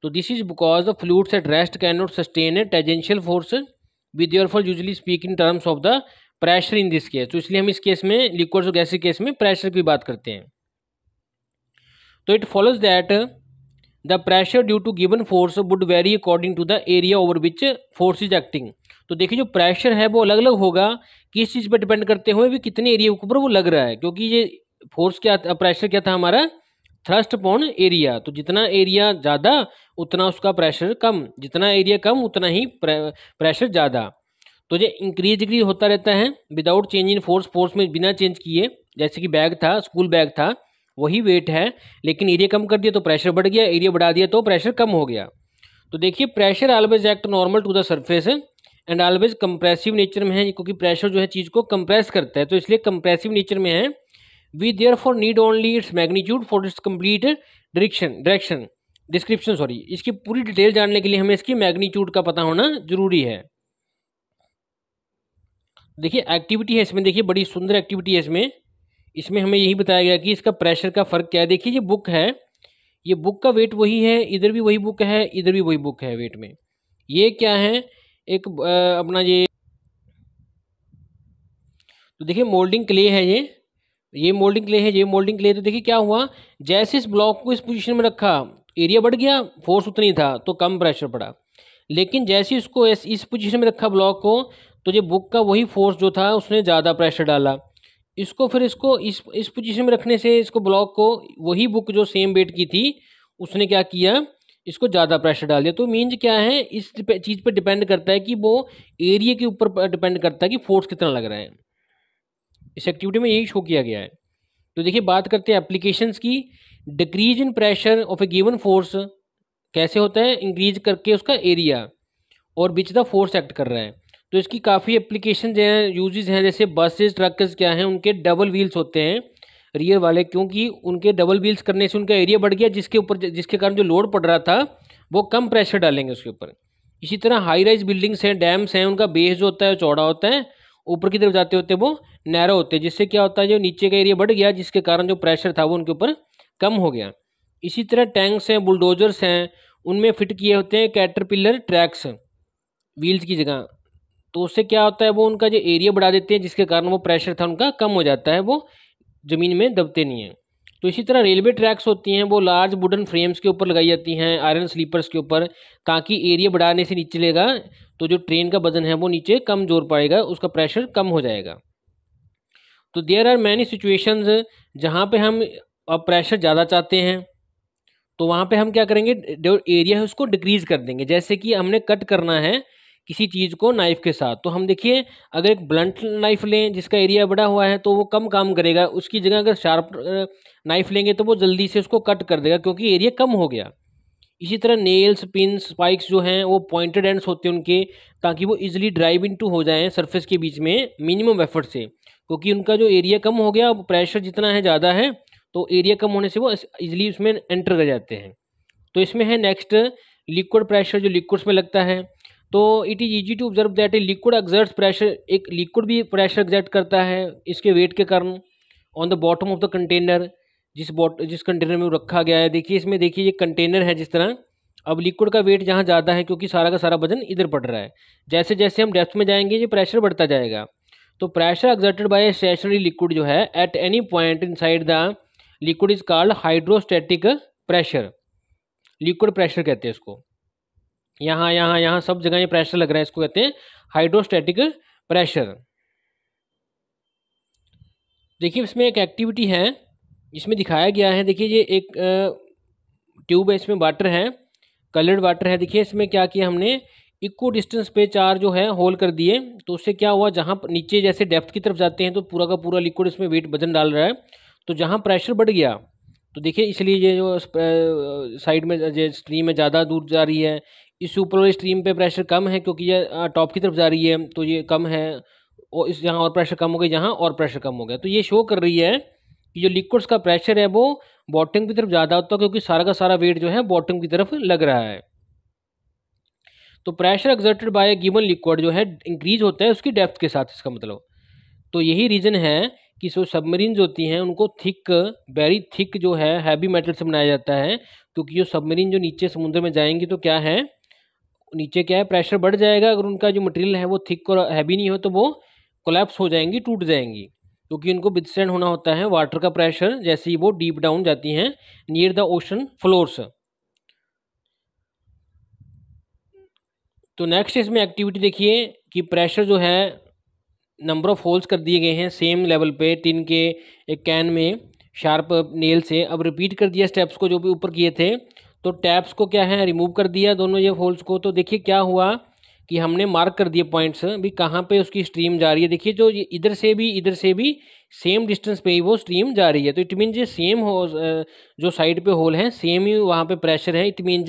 तो this is because the fluids at rest can not sustain a tangential force with your for usually speak in terms of the pressure in this case तो इसलिए हम इस केस में लिक्विड और गैसिक केस में प्रेशर की बात करते हैं तो it follows that the pressure due to given force would vary according to the area over which force is acting तो देखिए जो प्रेशर है वो अलग अलग होगा किस चीज़ पर डिपेंड करते हुए भी कितने एरिया के ऊपर वो लग रहा है क्योंकि ये फोर्स क्या प्रेशर क्या था हमारा थ्रस्ट अपॉन एरिया तो जितना एरिया ज़्यादा उतना उसका प्रेशर कम जितना एरिया कम उतना ही प्रेशर ज़्यादा तो ये इंक्रीज डिक्रीज होता रहता है without change in force force में बिना चेंज किए जैसे कि बैग था स्कूल बैग था वही वेट है लेकिन एरिया कम कर दिया तो प्रेशर बढ़ गया एरिया बढ़ा दिया तो प्रेशर कम हो गया तो देखिए pressure always act normal to the surface and always compressive nature में है क्योंकि प्रेशर जो है चीज़ को कंप्रेस करता है तो इसलिए कंप्रेसिव नेचर में है we therefore need only its magnitude for its complete direction direction description sorry इसकी पूरी डिटेल जानने के लिए हमें इसकी मैग्नीट्यूड का पता होना जरूरी है देखिए एक्टिविटी है इसमें देखिए बड़ी सुंदर एक्टिविटी है इसमें इसमें हमें यही बताया गया कि इसका प्रेशर का फ़र्क क्या है देखिए ये बुक है ये बुक का वेट वही है इधर भी वही बुक है इधर भी वही बुक है वेट में ये क्या है एक आ, अपना ये तो देखिए मोल्डिंग क्ले है ये ये मोल्डिंग क्ले है ये मोल्डिंग क्ले तो देखिए क्या हुआ जैसे इस ब्लॉक को इस पोजीशन में रखा एरिया बढ़ गया फोर्स उतनी था तो कम प्रेशर पड़ा लेकिन जैसे इसको इस, इस पोजीशन में रखा ब्लॉक को तो ये बुक का वही फोर्स जो था उसने ज़्यादा प्रेशर डाला इसको फिर इसको इस इस पोजीशन में रखने से इसको ब्लॉक को वही बुक जो सेम वेट की थी उसने क्या किया इसको ज़्यादा प्रेशर डाल दिया तो मीन्स क्या है इस चीज़ पर डिपेंड करता है कि वो एरिया के ऊपर डिपेंड करता है कि फोर्स कितना लग रहा है इस एक्टिविटी में यही शो किया गया है तो देखिए बात करते हैं एप्लीकेशंस की decrease in pressure of a given force कैसे होता है इंक्रीज करके उसका एरिया और विच द फोर्स एक्ट कर रहा है तो इसकी काफ़ी एप्लीकेशन जो है यूजेज हैं जैसे बसेज ट्रक्स क्या हैं उनके डबल व्हील्स होते हैं रियर वाले क्योंकि उनके डबल व्हील्स करने से उनका एरिया बढ़ गया जिसके ऊपर जिसके कारण जो लोड पड़ रहा था वो कम प्रेशर डालेंगे उसके ऊपर इसी तरह हाई राइज बिल्डिंग्स हैं डैम्स हैं उनका बेस जो होता है चौड़ा होता है ऊपर की तरफ जाते होते वो नैरो होते हैं जिससे क्या होता है जो नीचे का एरिया बढ़ गया जिसके कारण जो प्रेशर था वो उनके ऊपर कम हो गया इसी तरह टैंक्स हैं बुलडोजर्स हैं उनमें फिट किए होते हैं कैटरपिलर ट्रैक्स व्हील्स की जगह तो उससे क्या होता है वो उनका जो एरिया बढ़ा देते हैं जिसके कारण वो प्रेशर था उनका कम हो जाता है वो ज़मीन में दबते नहीं हैं तो इसी तरह रेलवे ट्रैक्स होती हैं वो लार्ज वुडन फ्रेम्स के ऊपर लगाई जाती हैं आयरन स्लीपर्स के ऊपर ताकि एरिया बढ़ाने से नीचे लेगा तो जो ट्रेन का वजन है वो नीचे कम जोर पाएगा उसका प्रेशर कम हो जाएगा तो देयर आर मैनी सिचुएशंस जहाँ पे हम प्रेशर ज़्यादा चाहते हैं तो वहाँ पे हम क्या करेंगे जो एरिया है उसको डिक्रीज़ कर देंगे जैसे कि हमने कट करना है किसी चीज़ को नाइफ के साथ तो हम देखिए अगर एक ब्लंट नाइफ लें जिसका एरिया बड़ा हुआ है तो वो कम काम करेगा उसकी जगह अगर शार्प नाइफ लेंगे तो वो जल्दी से उसको कट कर देगा क्योंकि एरिया कम हो गया इसी तरह नेल्स पिन स्पाइक्स जो हैं वो पॉइंटेड एंड्स होते हैं उनके ताकि वो इजिली ड्राइव इन टू हो जाएँ सरफेस के बीच में मिनिमम एफर्ट से क्योंकि उनका जो एरिया कम हो गया प्रेशर जितना है ज़्यादा है तो एरिया कम होने से वो इजिली उसमें एंटर कर जाते हैं तो इसमें है नेक्स्ट लिक्विड प्रेशर जो लिक्विड्स में लगता है तो it is easy to observe that a liquid exert pressure एक लिक्विड भी प्रेशर एग्जर्ट करता है इसके वेट के कारण on the bottom of the container जिस बॉट जिस कंटेनर में रखा गया है देखिए इसमें देखिए ये कंटेनर है जिस तरह अब लिक्विड का वेट जहाँ ज़्यादा है क्योंकि सारा का सारा वजन इधर पड़ रहा है जैसे जैसे हम डेप्थ में जाएंगे ये प्रेशर बढ़ता जाएगा तो pressure exerted by stationary liquid जो है at any point inside the liquid is called hydrostatic pressure liquid pressure कहते हैं इसको यहाँ यहाँ यहाँ सब जगह ये प्रेशर लग रहा है इसको कहते हैं हाइड्रोस्टैटिक प्रेशर देखिए इसमें एक एक्टिविटी है इसमें दिखाया गया है देखिए ये एक ट्यूब है इसमें वाटर है कलर्ड वाटर है देखिए इसमें क्या किया हमने इक्व डिस्टेंस पे चार जो है होल कर दिए तो उससे क्या हुआ जहाँ नीचे जैसे डेप्थ की तरफ जाते हैं तो पूरा का पूरा लिक्विड इसमें वेट वजन डाल रहा है तो जहाँ प्रेशर बढ़ गया तो देखिए इसलिए ये जो साइड में जो स्ट्रीम में ज़्यादा दूर जा रही है इस ऊपर वाली स्ट्रीम पे प्रेशर कम है क्योंकि ये टॉप की तरफ जा रही है तो ये कम है और इस यहाँ और प्रेशर कम हो गया यहाँ और प्रेशर कम हो गया तो ये शो कर रही है कि जो लिक्विड्स का प्रेशर है वो बॉटम की तरफ ज़्यादा होता है क्योंकि सारा का सारा वेट जो है बॉटम की तरफ लग रहा है तो pressure exerted by given liquid जो है इंक्रीज होता है उसकी डेप्थ के साथ इसका मतलब तो यही रीज़न है कि जो सबमरीन्स होती हैं उनको थिक वेरी थिक जो है हैवी मेटल से बनाया जाता है क्योंकि जो सबमरीन जो नीचे समुद्र में जाएंगी तो क्या है नीचे क्या है प्रेशर बढ़ जाएगा अगर उनका जो मटेरियल है वो थिक और हैवी नहीं हो तो वो कोलेप्स हो जाएंगी टूट जाएंगी क्योंकि उनको विथस्टैंड होना होता है वाटर का प्रेशर जैसे ही वो डीप डाउन जाती हैं नियर द ओशन फ्लोर्स तो नेक्स्ट इसमें एक्टिविटी देखिए कि प्रेशर जो है नंबर ऑफ होल्स कर दिए गए हैं सेम लेवल पे टिन के एक कैन में शार्प नेल से अब रिपीट कर दिया स्टेप्स को जो भी ऊपर किए थे तो टैप्स को क्या है रिमूव कर दिया दोनों ये होल्स को तो देखिए क्या हुआ कि हमने मार्क कर दिए पॉइंट्स भी कहाँ पे उसकी स्ट्रीम जा रही है देखिए जो इधर से भी इधर से भी सेम डिस्टेंस पे ही वो स्ट्रीम जा रही है तो इट मीनज सेम हो जो साइड पे होल है सेम ही वहाँ पे प्रेशर है इट मीन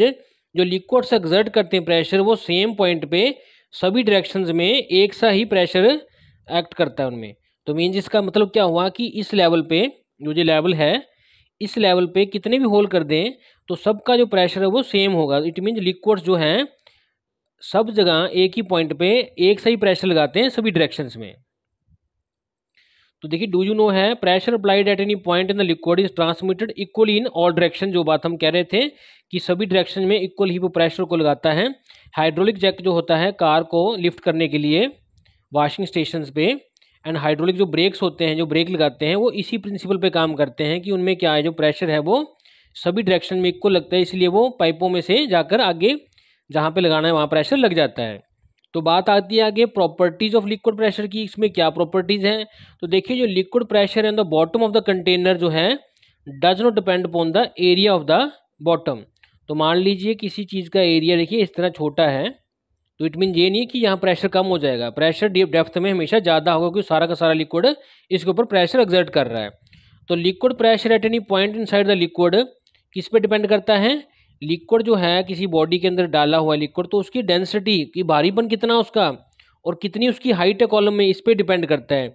जो लिक्विड्स एग्जर्ट करते हैं प्रेशर वो सेम पॉइंट पे सभी डायरेक्शंस में एक सा ही प्रेशर एक्ट करता है उनमें तो मीन्स इसका मतलब क्या हुआ कि इस लेवल पर जो जो लेवल है इस लेवल पे कितने भी होल कर दें तो सबका जो प्रेशर है वो सेम होगा इट मीन्स लिक्विड्स जो हैं सब जगह एक ही पॉइंट पे एक सा ही प्रेशर लगाते हैं सभी डायरेक्शंस में तो देखिए डू यू नो है pressure applied at any point in the liquid is transmitted equally in all direction जो बात हम कह रहे थे कि सभी डायरेक्शन में इक्वल ही वो प्रेशर को लगाता है हाइड्रोलिक जैक जो होता है कार को लिफ्ट करने के लिए वॉशिंग स्टेशन पे एंड हाइड्रोलिक जो ब्रेक्स होते हैं जो ब्रेक लगाते हैं वो इसी प्रिंसिपल पे काम करते हैं कि उनमें क्या है जो प्रेशर है वो सभी डायरेक्शन में इक्वल लगता है इसलिए वो पाइपों में से जाकर आगे जहाँ पे लगाना है वहाँ प्रेशर लग जाता है तो बात आती है आगे प्रॉपर्टीज़ ऑफ लिक्विड प्रेशर की इसमें क्या प्रॉपर्टीज़ हैं तो देखिए जो लिक्विड प्रेशर है the bottom of the container जो है does not depend upon the area of the bottom तो मान लीजिए किसी चीज़ का एरिया देखिए इस तरह छोटा है तो इट मीन ये नहीं कि यहाँ प्रेशर कम हो जाएगा प्रेशर डीप डेप्थ में हमेशा ज़्यादा होगा क्योंकि सारा का सारा लिक्विड इसके ऊपर प्रेशर एग्जर्ट कर रहा है तो liquid pressure at any point inside the liquid किस पे डिपेंड करता है लिक्विड जो है किसी बॉडी के अंदर डाला हुआ लिक्विड तो उसकी डेंसिटी की भारीपन कितना उसका और कितनी उसकी हाइट है कॉलम में इस पर डिपेंड करता है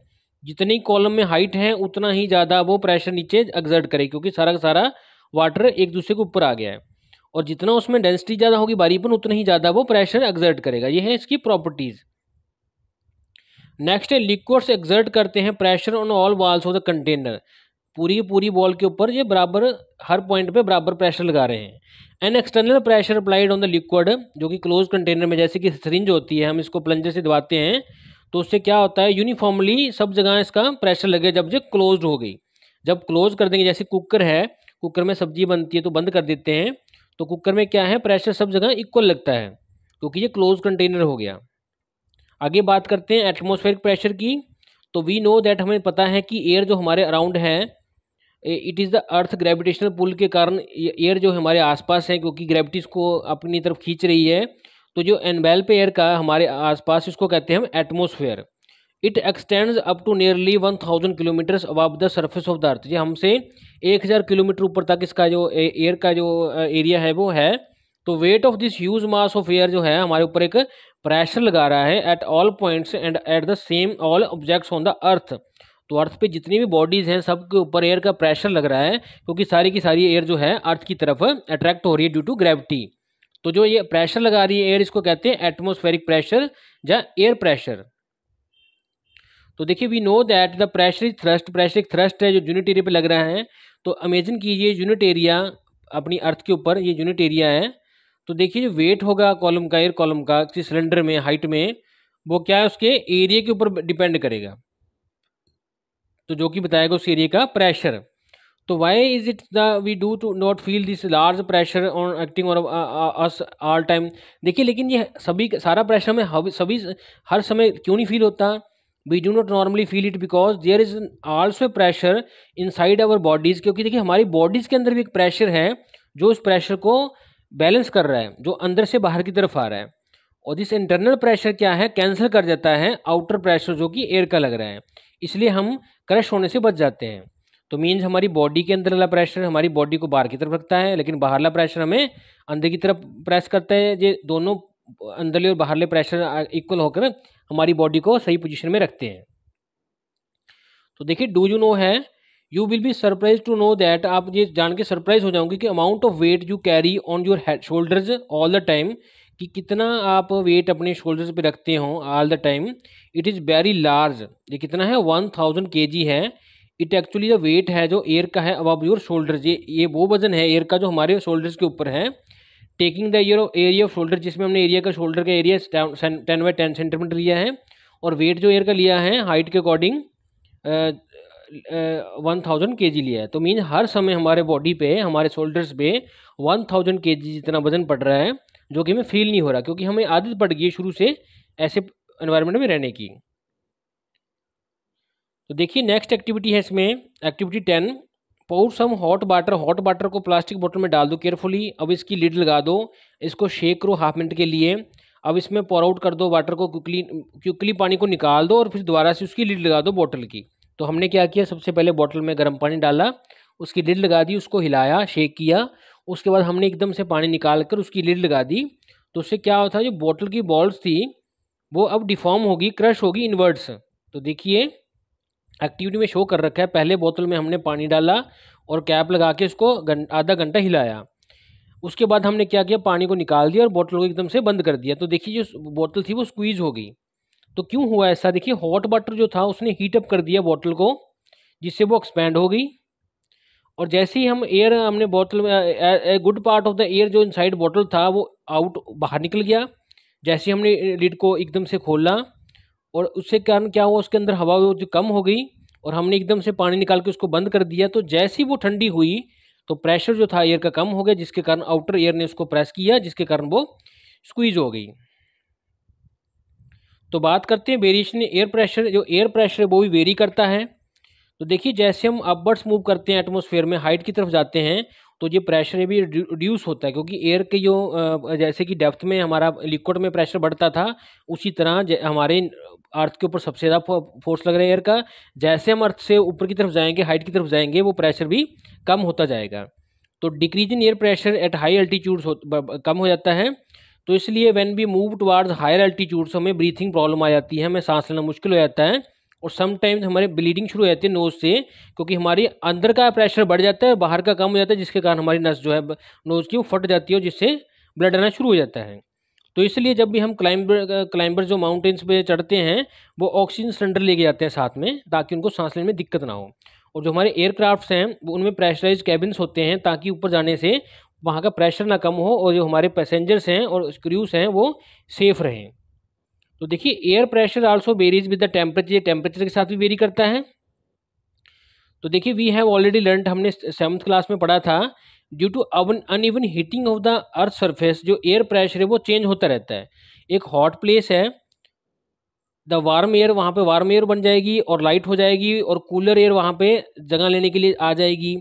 जितनी कॉलम में हाइट है उतना ही ज़्यादा वो प्रेशर नीचे एग्जर्ट करे क्योंकि सारा का सारा वाटर एक दूसरे के ऊपर आ गया है और जितना उसमें डेंसिटी ज़्यादा होगी बारीपन उतना ही ज़्यादा वो प्रेशर एग्जर्ट करेगा ये है इसकी प्रॉपर्टीज़ नेक्स्ट है लिक्विड्स एग्जर्ट करते हैं pressure on all walls of the container पूरी पूरी बॉल के ऊपर ये बराबर हर पॉइंट पे बराबर प्रेशर लगा रहे हैं an external pressure applied on the liquid जो कि क्लोज कंटेनर में जैसे कि सरिंज होती है हम इसको प्लंजर से दबाते हैं तो उससे क्या होता है यूनिफॉर्मली सब जगह इसका प्रेशर लगे जब ये क्लोज हो गई जब क्लोज कर देंगे जैसे कुकर है कुकर में सब्जी बनती है तो बंद कर देते हैं तो कुकर में क्या है प्रेशर सब जगह इक्वल लगता है क्योंकि ये क्लोज कंटेनर हो गया आगे बात करते हैं एटमोसफेयर प्रेशर की तो वी नो दैट हमें पता है कि एयर जो हमारे अराउंड है it is the earth gravitational pull के कारण एयर जो हमारे आसपास है क्योंकि ग्रेविटी को अपनी तरफ खींच रही है तो जो एनवेल पे एयर का हमारे आसपास इसको कहते हैं हम atmosphere it extends up to nearly one thousand kilometers above the surface of the earth ये हमसे एक हज़ार किलोमीटर ऊपर तक इसका जो एयर का जो एरिया है वो है तो weight of this huge mass of air जो है हमारे ऊपर एक प्रेशर लगा रहा है at all points and at the same all objects on the earth तो अर्थ पे जितनी भी बॉडीज़ हैं सबके ऊपर एयर का प्रेशर लग रहा है क्योंकि सारी की सारी एयर जो है अर्थ की तरफ अट्रैक्ट हो रही है ड्यू टू ग्रेविटी तो जो ये प्रेशर लगा रही है एयर इसको कहते हैं एटमोस्फेरिक प्रेशर या एयर प्रेशर तो देखिए we know that the pressure thrust प्रेशरिक थ्रस्ट है जो यूनिट एरिया पे लग रहा है तो अमेजिन कीजिए यूनिट एरिया अपनी अर्थ के ऊपर ये यूनिट एरिया है तो देखिए जो वेट होगा कॉलम का एयर कॉलम का किसी सिलेंडर में हाइट में वो क्या है उसके एरिया के ऊपर डिपेंड करेगा तो जो कि बताएगा उस एरिया का प्रेशर तो why is it the we do to not feel this large pressure on acting और अस ऑल टाइम देखिए लेकिन ये सभी सारा प्रेशर में सभी हर समय क्यों नहीं फील होता we do not normally feel it because there is also pressure inside our bodies क्योंकि देखिए हमारी बॉडीज़ के अंदर भी एक प्रेशर है जो उस प्रेशर को बैलेंस कर रहा है जो अंदर से बाहर की तरफ आ रहा है और दिस इंटरनल प्रेशर क्या है कैंसिल कर जाता है आउटर प्रेशर जो कि एयर का लग रहा है इसलिए हम क्रश होने से बच जाते हैं तो मीन्स हमारी बॉडी के अंदर वाला प्रेशर हमारी बॉडी को बाहर की तरफ रखता है लेकिन बाहरला प्रेशर हमें अंदर की तरफ प्रेस करता है ये दोनों अंदरले और बाहरले प्रेशर इक्वल होकर हमारी बॉडी को सही पोजिशन में रखते हैं तो देखिए डू यू नो है you will be surprise to know that आप ये जान के सरप्राइज हो जाओगे कि amount of weight you carry on your head shoulders all the time कि कितना आप वेट अपने शोल्डर्स पे रखते हो all the time it is very large ये कितना है वन थाउजेंड के जी है इट एक्चुअली द वेट है जो एयर का है अब योर शोल्डर्स ये ये वो वजन है एयर का जो हमारे शोल्डर्स के ऊपर है टेकिंग द यूरो एरिया ऑफ शोल्डर जिसमें हमने एरिया का शोल्डर का area ten by ten centimeter लिया है और वेट जो एयर का लिया है हाइट के अकॉर्डिंग वन थाउजेंड के जी लिया है तो मीन हर समय हमारे बॉडी पे हमारे शोल्डर्स पे वन थाउजेंड के जी जितना वजन पड़ रहा है जो कि हमें फील नहीं हो रहा क्योंकि हमें आदत पड़ गई है शुरू से ऐसे एनवायरनमेंट में रहने की तो देखिए नेक्स्ट एक्टिविटी है इसमें activity ten pour some hot water hot water को प्लास्टिक बोतल में डाल दो केयरफुली अब इसकी लिड लगा दो इसको शेक करो हाफ मिनट के लिए अब इसमें पोर आउट कर दो वाटर को क्विकली क्विकली पानी को निकाल दो और फिर दोबारा से उसकी लिड लगा दो बोतल की तो हमने क्या किया सबसे पहले बोतल में गर्म पानी डाला उसकी लिड लगा दी उसको हिलाया शेक किया उसके बाद हमने एकदम से पानी निकाल कर उसकी लिड लगा दी तो उससे क्या होता है जो बोतल की बॉल्स थी वो अब डिफॉर्म होगी क्रश होगी इन्वर्ट्स तो देखिए एक्टिविटी में शो कर रखा है पहले बोतल में हमने पानी डाला और कैप लगा के उसको आधा घंटा हिलाया उसके बाद हमने क्या किया पानी को निकाल दिया और बोतल को एकदम से बंद कर दिया तो देखिए जो बोतल थी वो स्क्वीज़ हो गई तो क्यों हुआ ऐसा देखिए हॉट वाटर जो था उसने हीट अप कर दिया बोतल को जिससे वो एक्सपैंड हो गई और जैसे ही हम एयर हमने बोतल में good part of the air जो इनसाइड बोतल था वो आउट बाहर निकल गया जैसे हमने लिड को एकदम से खोला और उससे कारण क्या हुआ उसके अंदर हवा जो कम हो गई और हमने एकदम से पानी निकाल के उसको बंद कर दिया तो जैसी वो ठंडी हुई तो प्रेशर जो था एयर का कम हो गया जिसके कारण आउटर एयर ने उसको प्रेस किया जिसके कारण वो स्क्वीज हो गई तो बात करते हैं वेरिएशन एयर प्रेशर जो एयर प्रेशर है वो भी वेरी करता है तो देखिए जैसे हम अपवर्ड्स मूव करते हैं एटमोसफेयर में हाइट की तरफ जाते हैं तो ये प्रेशर भी रिड्यूस होता है क्योंकि एयर के जो जैसे कि डेप्थ में हमारा लिक्विड में प्रेशर बढ़ता था उसी तरह हमारे अर्थ के ऊपर सबसे ज़्यादा फोर्स लग रहा है एयर का जैसे हम अर्थ से ऊपर की तरफ जाएंगे हाइट की तरफ जाएंगे वो प्रेशर भी कम होता जाएगा तो decrease in air pressure at high altitudes कम हो जाता है तो इसलिए when we move towards higher altitudes हमें ब्रीथिंग प्रॉब्लम आ जाती है हमें सांस लेना मुश्किल हो जाता है और समटाइम्स हमारे ब्लीडिंग शुरू हो जाती है नोज़ से क्योंकि हमारे अंदर का प्रेशर बढ़ जाता है बाहर का कम हो जाता है जिसके कारण हमारी नस जो है नोज़ की वो फट जाती है और जिससे ब्लड आना शुरू हो जाता है तो इसलिए जब भी हम क्लाइंबर क्लाइंबर जो माउंटेन्स पे चढ़ते हैं वो ऑक्सीजन सिलेंडर लेके जाते हैं साथ में ताकि उनको सांस लेने में दिक्कत ना हो और जो हमारे एयरक्राफ्ट्स हैं वो उनमें प्रेशराइज कैबिन्स होते हैं ताकि ऊपर जाने से वहाँ का प्रेशर ना कम हो और जो हमारे पैसेंजर्स हैं और क्रूज़ हैं वो सेफ़ रहें तो देखिए air pressure also varies with the temperature temperature के साथ भी वेरी करता है तो देखिए वी हैव ऑलरेडी लर्न हमने सेवन्थ क्लास में पढ़ा था ड्यू टू अवन uneven heating of the earth surface जो एयर प्रेशर है वो चेंज होता रहता है एक हॉट प्लेस है द वार्म एयर वहाँ पे वार्म एयर बन जाएगी और लाइट हो जाएगी और कूलर एयर वहाँ पे जगह लेने के लिए आ जाएगी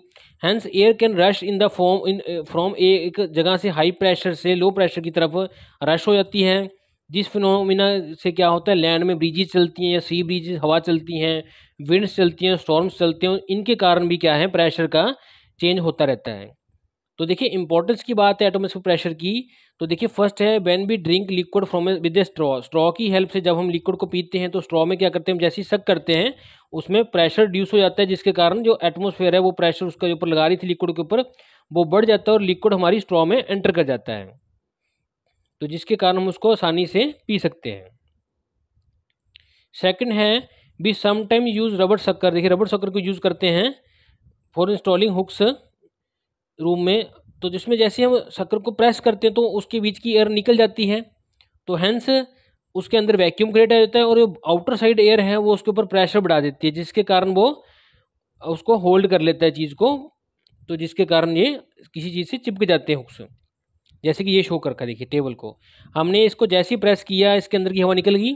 hence air can rush in the form in from एक जगह से हाई प्रेशर से लो प्रेशर की तरफ रश हो जाती है जिस फिनोमिना से क्या होता है लैंड में ब्रिजेज चलती हैं या सी ब्रिजेज हवा चलती हैं विंड्स चलती हैं स्टॉर्म्स चलते हैं इनके कारण भी क्या है प्रेशर का चेंज होता रहता है तो देखिए इंपॉर्टेंस की बात है एटोमिक प्रेशर की तो देखिए फर्स्ट है when we drink liquid from with a straw straw की हेल्प से जब हम लिक्विड को पीते हैं तो स्ट्रॉ में क्या करते हैं हम जैसे ही सक करते हैं उसमें प्रेशर ड्यूस हो जाता है जिसके कारण जो एटमोसफेयर है वो प्रेशर उसके ऊपर लगा रही थी लिक्विड के ऊपर वो बढ़ जाता है और लिक्विड हमारी स्ट्रॉ में एंटर कर जाता है तो जिसके कारण हम उसको आसानी से पी सकते हैं सेकंड है बी समटाइम यूज़ रबड़ शक्कर देखिए रबड़ शक्कर को यूज़ करते हैं फॉर इंस्टॉलिंग हुक्स रूम में तो जिसमें जैसे हम शक्कर को प्रेस करते हैं तो उसके बीच की एयर निकल जाती है तो हैंस उसके अंदर वैक्यूम क्रिएट हो जाता है और जो आउटर साइड एयर है वो उसके ऊपर प्रेशर बढ़ा देती है जिसके कारण वो उसको होल्ड कर लेता है चीज़ को तो जिसके कारण ये किसी चीज़ से चिपक जाते हैं हुक्स जैसे कि ये शो कर रखा देखिए टेबल को हमने इसको जैसे ही प्रेस किया इसके अंदर की हवा निकल गई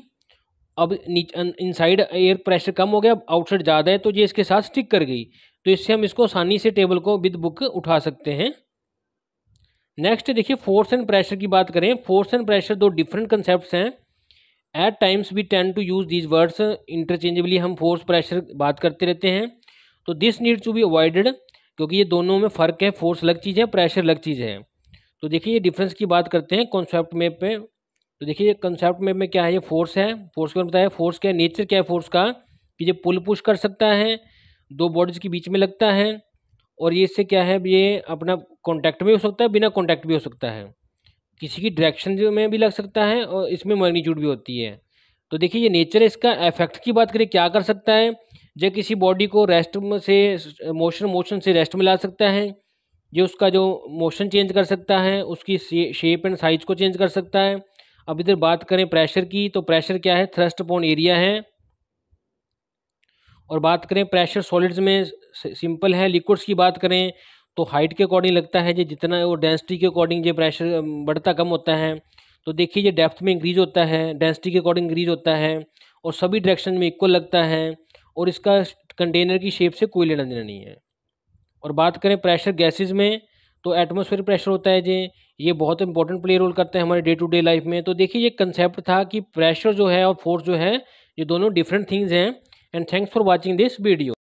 अब इनसाइड एयर प्रेशर कम हो गया आउटसाइड ज़्यादा है तो ये इसके साथ स्टिक कर गई तो इससे हम इसको आसानी से टेबल को विद बुक उठा सकते हैं नेक्स्ट देखिए फोर्स एंड प्रेशर की बात करें फोर्स एंड प्रेशर दो डिफरेंट कंसेप्ट हैं at times we tend to use these words interchangeably हम फोर्स प्रेशर बात करते रहते हैं तो this needs to be avoided क्योंकि ये दोनों में फ़र्क है फोर्स अलग चीज़ है प्रेशर अलग चीज़ है तो देखिए डिफरेंस की बात करते हैं कॉन्सेप्ट मैप में तो देखिए कॉन्सेप्ट मैप में क्या है ये फोर्स है फोर्स के बताया फोर्स क्या है नेचर क्या है फोर्स का कि ये पुल पुश कर सकता है दो बॉडीज के बीच में लगता है और ये इससे क्या है ये अपना कॉन्टैक्ट भी हो सकता है बिना कॉन्टैक्ट भी हो सकता है किसी की डायरेक्शन में भी लग सकता है और इसमें मैग्नीट्यूड भी होती है तो देखिए ये नेचर इसका इफेक्ट की बात करें क्या कर सकता है जब किसी बॉडी को रेस्ट से मोशन मोशन से रेस्ट में ला सकता है ये उसका जो मोशन चेंज कर सकता है उसकी शेप एंड साइज को चेंज कर सकता है अब इधर बात करें प्रेशर की तो प्रेशर क्या है थ्रस्ट अपॉन एरिया है और बात करें प्रेशर सॉलिड्स में सिंपल है लिक्विड्स की बात करें तो हाइट के अकॉर्डिंग लगता है जो जितना और डेंसिटी के अकॉर्डिंग जो प्रेशर बढ़ता कम होता है तो देखिए ये डेप्थ में इंक्रीज होता है डेंसिटी के अकॉर्डिंग इंक्रीज होता है और सभी डायरेक्शन में इक्वल लगता है और इसका कंटेनर की शेप से कोई लेना देना नहीं है और बात करें प्रेशर गैसेज में तो एटमोसफेयर प्रेशर होता है जी ये बहुत इंपॉर्टेंट प्ले रोल करता है हमारे डे टू डे लाइफ में तो देखिए ये कंसेप्ट था कि प्रेशर जो है और फोर्स जो है ये दोनों डिफरेंट थिंग्स हैं and thanks for watching this video